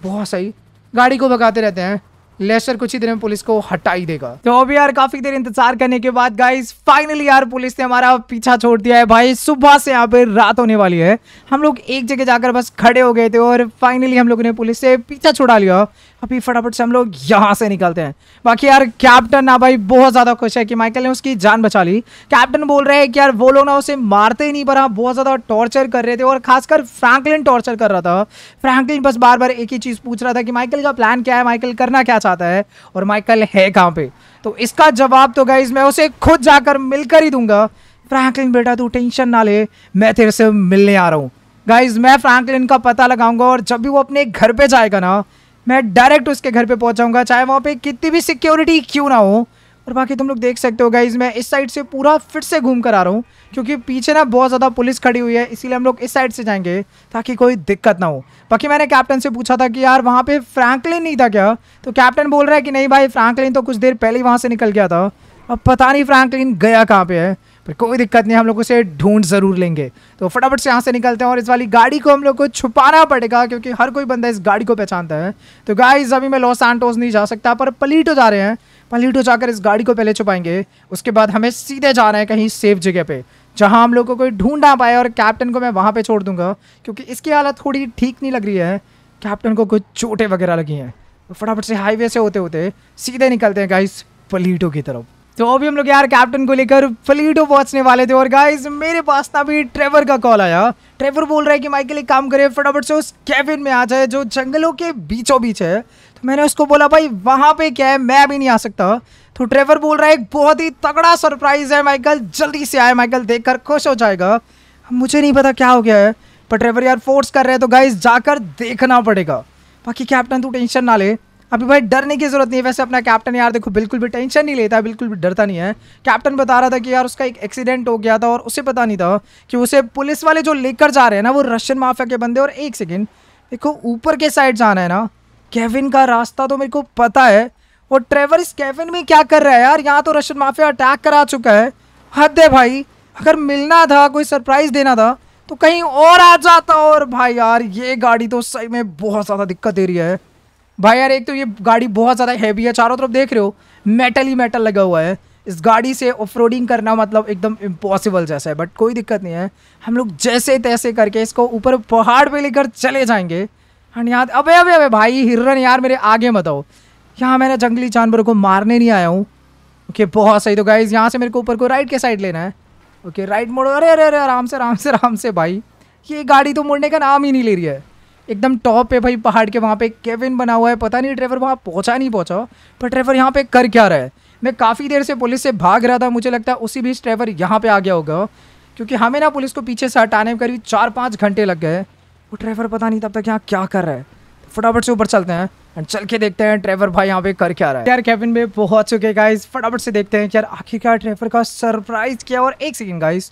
बहुत सही गाड़ी को भगाते रहते हैं लेस्टर कुछ ही देर में पुलिस को हटा ही देगा तो अभी यार काफी देर इंतजार करने के बाद गाइस फाइनली यार पुलिस ने हमारा पीछा छोड़ दिया है भाई सुबह से यहाँ पे रात होने वाली है हम लोग एक जगह जाकर बस खड़े हो गए थे और फाइनली हम लोगों ने पुलिस से पीछा छुड़ा लिया अभी फटाफट से हम लोग यहाँ से निकलते हैं बाकी यार कैप्टन ना भाई बहुत ज़्यादा खुश है कि माइकल ने उसकी जान बचा ली कैप्टन बोल रहे हैं कि यार वो लोग ना उसे मारते ही नहीं पर हाँ, बहुत ज़्यादा टॉर्चर कर रहे थे और खासकर फ्रैंकलिन टॉर्चर कर रहा था फ्रैंकलिन बस बार बार एक ही चीज़ पूछ रहा था कि माइकल का प्लान क्या है माइकल करना क्या चाहता है और माइकल है कहाँ पर तो इसका जवाब तो गाइज मैं उसे खुद जाकर मिलकर ही दूंगा फ्रैंकलिन बेटा तू टेंशन ना ले मैं तेरे से मिलने आ रहा हूँ गाइज मैं फ्रैंकलिन का पता लगाऊंगा और जब भी वो अपने घर पे जाएगा ना मैं डायरेक्ट उसके घर पे पहुंचाऊंगा चाहे वहाँ पे कितनी भी सिक्योरिटी क्यों ना हो और बाकी तुम लोग देख सकते हो गाइज मैं इस साइड से पूरा फिर से घूम कर आ रहा हूँ क्योंकि पीछे ना बहुत ज़्यादा पुलिस खड़ी हुई है इसीलिए हम लोग इस साइड से जाएंगे ताकि कोई दिक्कत ना हो बाकी मैंने कैप्टन से पूछा था कि यार वहाँ पे फ्रैंकलिन नहीं था क्या तो कैप्टन बोल रहा है कि नहीं भाई फ्रैंकलिन तो कुछ देर पहले ही वहाँ से निकल गया था अब पता नहीं फ्रैंकलिन गया कहाँ पे है पर कोई दिक्कत नहीं हम लोग उसे ढूंढ ज़रूर लेंगे तो फटाफट से यहाँ से निकलते हैं और इस वाली गाड़ी को हम लोग को छुपाना पड़ेगा क्योंकि हर कोई बंदा इस गाड़ी को पहचानता है तो गाइज अभी मैं लॉस सैंटोस नहीं जा सकता पर पलीटो जा रहे हैं पलीटो जाकर इस गाड़ी को पहले छुपाएंगे उसके बाद हमें सीधे जा रहे हैं कहीं सेफ जगह पर जहाँ हम लोग को कोई ढूंढ ना पाए और कैप्टन को मैं वहाँ पर छोड़ दूंगा क्योंकि इसकी हालत थोड़ी ठीक नहीं लग रही है कैप्टन को कुछ चोटें वगैरह लगी हैं तो फटाफट से हाईवे से होते होते सीधे निकलते हैं गाइस पलीटो की तरफ तो अभी हम लोग यार कैप्टन को लेकर फ्लीटो पहुंचने वाले थे और गाइज मेरे पास ना भी ट्रेवर का कॉल आया ट्रेवर बोल रहा है कि माइकल एक काम करे फटाफट से उस कैबिन में आ जाए जो जंगलों के बीचों बीच है तो मैंने उसको बोला भाई वहां पे क्या है मैं अभी नहीं आ सकता तो ट्रेवर बोल रहा है एक बहुत ही तगड़ा सरप्राइज है माइकल जल्दी से आए माइकल देख खुश हो जाएगा मुझे नहीं पता क्या हो गया है पर ट्रेवर यार फोर्स कर रहे हैं तो गाइज जाकर देखना पड़ेगा बाकी कैप्टन तू टेंशन ना ले अभी भाई डरने की जरूरत नहीं है वैसे अपना कैप्टन यार देखो बिल्कुल भी टेंशन नहीं लेता है बिल्कुल भी डरता नहीं है कैप्टन बता रहा था कि यार उसका एक एक्सीडेंट हो गया था और उसे पता नहीं था कि उसे पुलिस वाले जो लेकर जा रहे हैं ना वो रशियन माफिया के बंदे और एक सेकेंड देखो ऊपर के साइड जाना है ना केविन का रास्ता तो मेरे को पता है और ट्रेवर इस केविन में क्या कर रहा है यार यहाँ तो रशियन माफिया अटैक करा चुका है हद है भाई अगर मिलना था कोई सरप्राइज देना था तो कहीं और आ जाता और भाई यार ये गाड़ी तो सही में बहुत ज़्यादा दिक्कत दे रही है भाई यार एक तो ये गाड़ी बहुत ज़्यादा हैवी है चारों तरफ देख रहे हो मेटल ही मेटल लगा हुआ है इस गाड़ी से ऑफ करना मतलब एकदम इम्पॉसिबल जैसा है बट कोई दिक्कत नहीं है हम लोग जैसे तैसे करके इसको ऊपर पहाड़ पे लेकर चले जाएंगे एंड यहाँ अबे अबे अबे भाई हिरन यार मेरे आगे मत आओ यहाँ मैंने जंगली जानवरों को मारने नहीं आया हूँ ओके बहुत सही तो गाइज यहाँ से मेरे को ऊपर को राइट के साइड लेना है ओके राइट मोड़ो अरे अरे अरे आराम से आराम से आराम से भाई ये गाड़ी तो मुड़ने का नाम ही नहीं ले रही है एकदम टॉप पे भाई पहाड़ के वहाँ पे केविन बना हुआ है पता नहीं ड्राइवर वहाँ पहुँचा नहीं पहुँचा पर ड्राइवर यहाँ पे कर क्या रहा है मैं काफ़ी देर से पुलिस से भाग रहा था मुझे लगता है उसी बीच ड्राइवर यहाँ पे आ गया होगा क्योंकि हमें ना पुलिस को पीछे से हटाने में करीब चार पाँच घंटे लग गए वो ड्राइवर पता नहीं तब तक यहाँ क्या कर रहा है फटाफट से ऊपर चलते हैं एंड चल के देखते हैं ड्राइवर भाई यहाँ पे कर क्या रहा है यार केविन में पहुँच चुके गाइस फटाफट से देखते हैं कि यार आखिरकार ड्राइवर का सरप्राइज किया और एक सेकेंड गाइस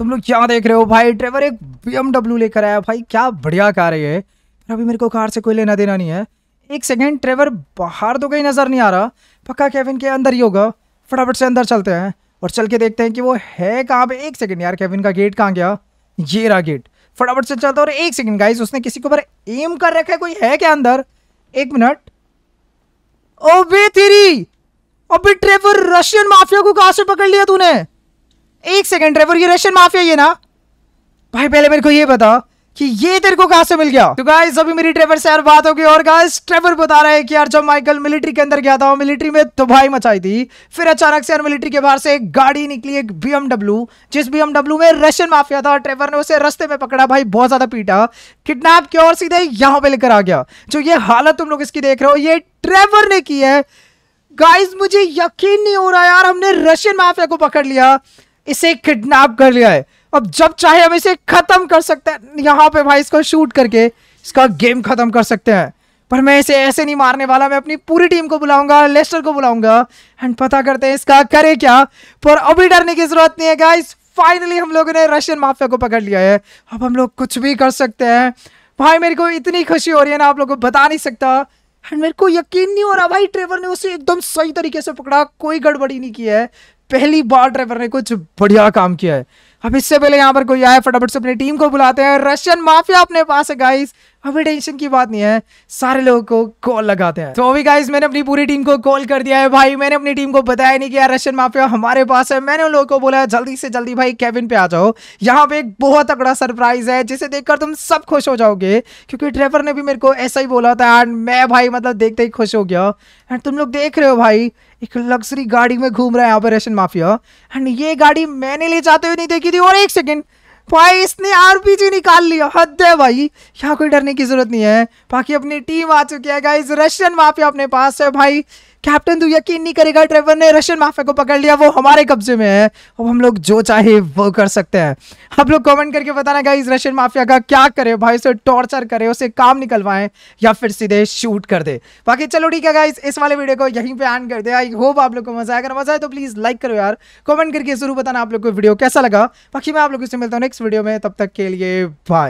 तुम लोग क्या देख रहे हो भाई ड्राइवर एक बी लेकर आया भाई क्या बढ़िया कार है पर अभी मेरे को कार से कोई लेना देना नहीं है एक सेकेंड ट्रेवर बाहर तो कहीं नज़र नहीं आ रहा पक्का कैबिन के अंदर ही होगा फटाफट से अंदर चलते हैं और चल के देखते हैं कि वो है कहाँ पे एक सेकेंड यार कैबिन का गेट कहाँ गया ये रहा गेट फटाफट से चलता और एक सेकेंड गाइस उसने किसी के ऊपर एम कर रखा है कोई है क्या अंदर एक मिनट ओबे तेरी अबे ट्रेवर रशियन माफिया को कहाँ से पकड़ लिया तूने एक सेकंड ड्राइवर ये रशियन माफिया ये ना भाई पहले मेरे को ये बता कि ये तेरे को कहां से मिल गया तो गाइस अभी मेरी ट्रेवर से यार बात होगी और गाइस ट्रेवर बता रहा है कि यार जब माइकल मिलिट्री के अंदर गया था मिलिट्री में भाई मचाई थी फिर अचानक से यार मिलिट्री के बाहर से एक गाड़ी निकली एक बीएमडब्ल्यू जिस बीएमडब्ल्यू में रशियन माफिया था ट्रेवर ने उसे रस्ते में पकड़ा भाई बहुत ज्यादा पीटा किडनेप किया और सीधे यहां पर लेकर आ गया जो ये हालत तुम लोग इसकी देख रहे हो ये ट्रेवर ने की है गाइज मुझे यकीन नहीं हो रहा यार हमने रशियन माफिया को पकड़ लिया इसे किडनैप कर लिया है अब जब चाहे हम इसे खत्म कर सकते हैं यहाँ पे भाई इसको शूट करके इसका गेम खत्म कर सकते हैं पर मैं इसे ऐसे नहीं मारने वाला मैं अपनी पूरी टीम को बुलाऊंगा लेस्टर को बुलाऊंगा एंड पता करते हैं इसका करे क्या पर अभी डरने की जरूरत नहीं है गाइस फाइनली हम लोगों ने रशियन माफिया को पकड़ लिया है अब हम लोग कुछ भी कर सकते हैं भाई मेरे को इतनी खुशी हो रही है ना आप लोगों को बता नहीं सकता एंड मेरे को यकीन नहीं हो रहा भाई ट्रेवर ने उसे एकदम सही तरीके से पकड़ा कोई गड़बड़ी नहीं की है पहली बार ड्राइवर ने कुछ बढ़िया काम किया है अब इससे पहले यहाँ पर कोई आया फटाफट से अपनी टीम को बुलाते हैं रशियन माफिया अपने पास है गाइस अभी टेंशन की बात नहीं है सारे लोगों को कॉल लगाते हैं तो अभी गाइज मैंने अपनी पूरी टीम को कॉल कर दिया है भाई मैंने अपनी टीम को बताया नहीं कि यार रशियन माफिया हमारे पास है मैंने उन लोगों को बोला है जल्दी से जल्दी भाई केबिन पे आ जाओ यहाँ पे एक बहुत तगड़ा सरप्राइज है जिसे देखकर तुम सब खुश हो जाओगे क्योंकि ड्राइवर ने भी मेरे को ऐसा ही बोला था एंड मैं भाई मतलब देखते ही खुश हो गया एंड तुम लोग देख रहे हो भाई एक लग्जरी गाड़ी में घूम रहा है यहाँ पे रशियन माफिया एंड ये गाड़ी मैंने ले जाते हुए नहीं देखी थी और एक सेकेंड भाई इसने आरपीजी निकाल लिया हद है भाई यहाँ कोई डरने की जरूरत नहीं है बाकी अपनी टीम आ चुकी है गाइज रशियन माफिया अपने पास है भाई कैप्टन तू यकीन नहीं करेगा ट्रेवर ने रशियन माफिया को पकड़ लिया वो हमारे कब्जे में है अब हम लोग जो चाहे वो कर सकते हैं आप लोग कमेंट करके बताना गाइज रशियन माफिया का क्या करे भाई उसे टॉर्चर करे उसे काम निकलवाएं या फिर सीधे शूट कर दे बाकी चलो ठीक है गाइज इस वाले वीडियो को यहीं पे एंड कर दे आई होप आप लोग को मजा आया अगर मजा आए तो प्लीज लाइक करो यार कॉमेंट करके जरूर बताना आप लोग को वीडियो कैसा लगा बाकी मैं आप लोग से मिलता हूँ नेक्स्ट वीडियो में तब तक के लिए बाय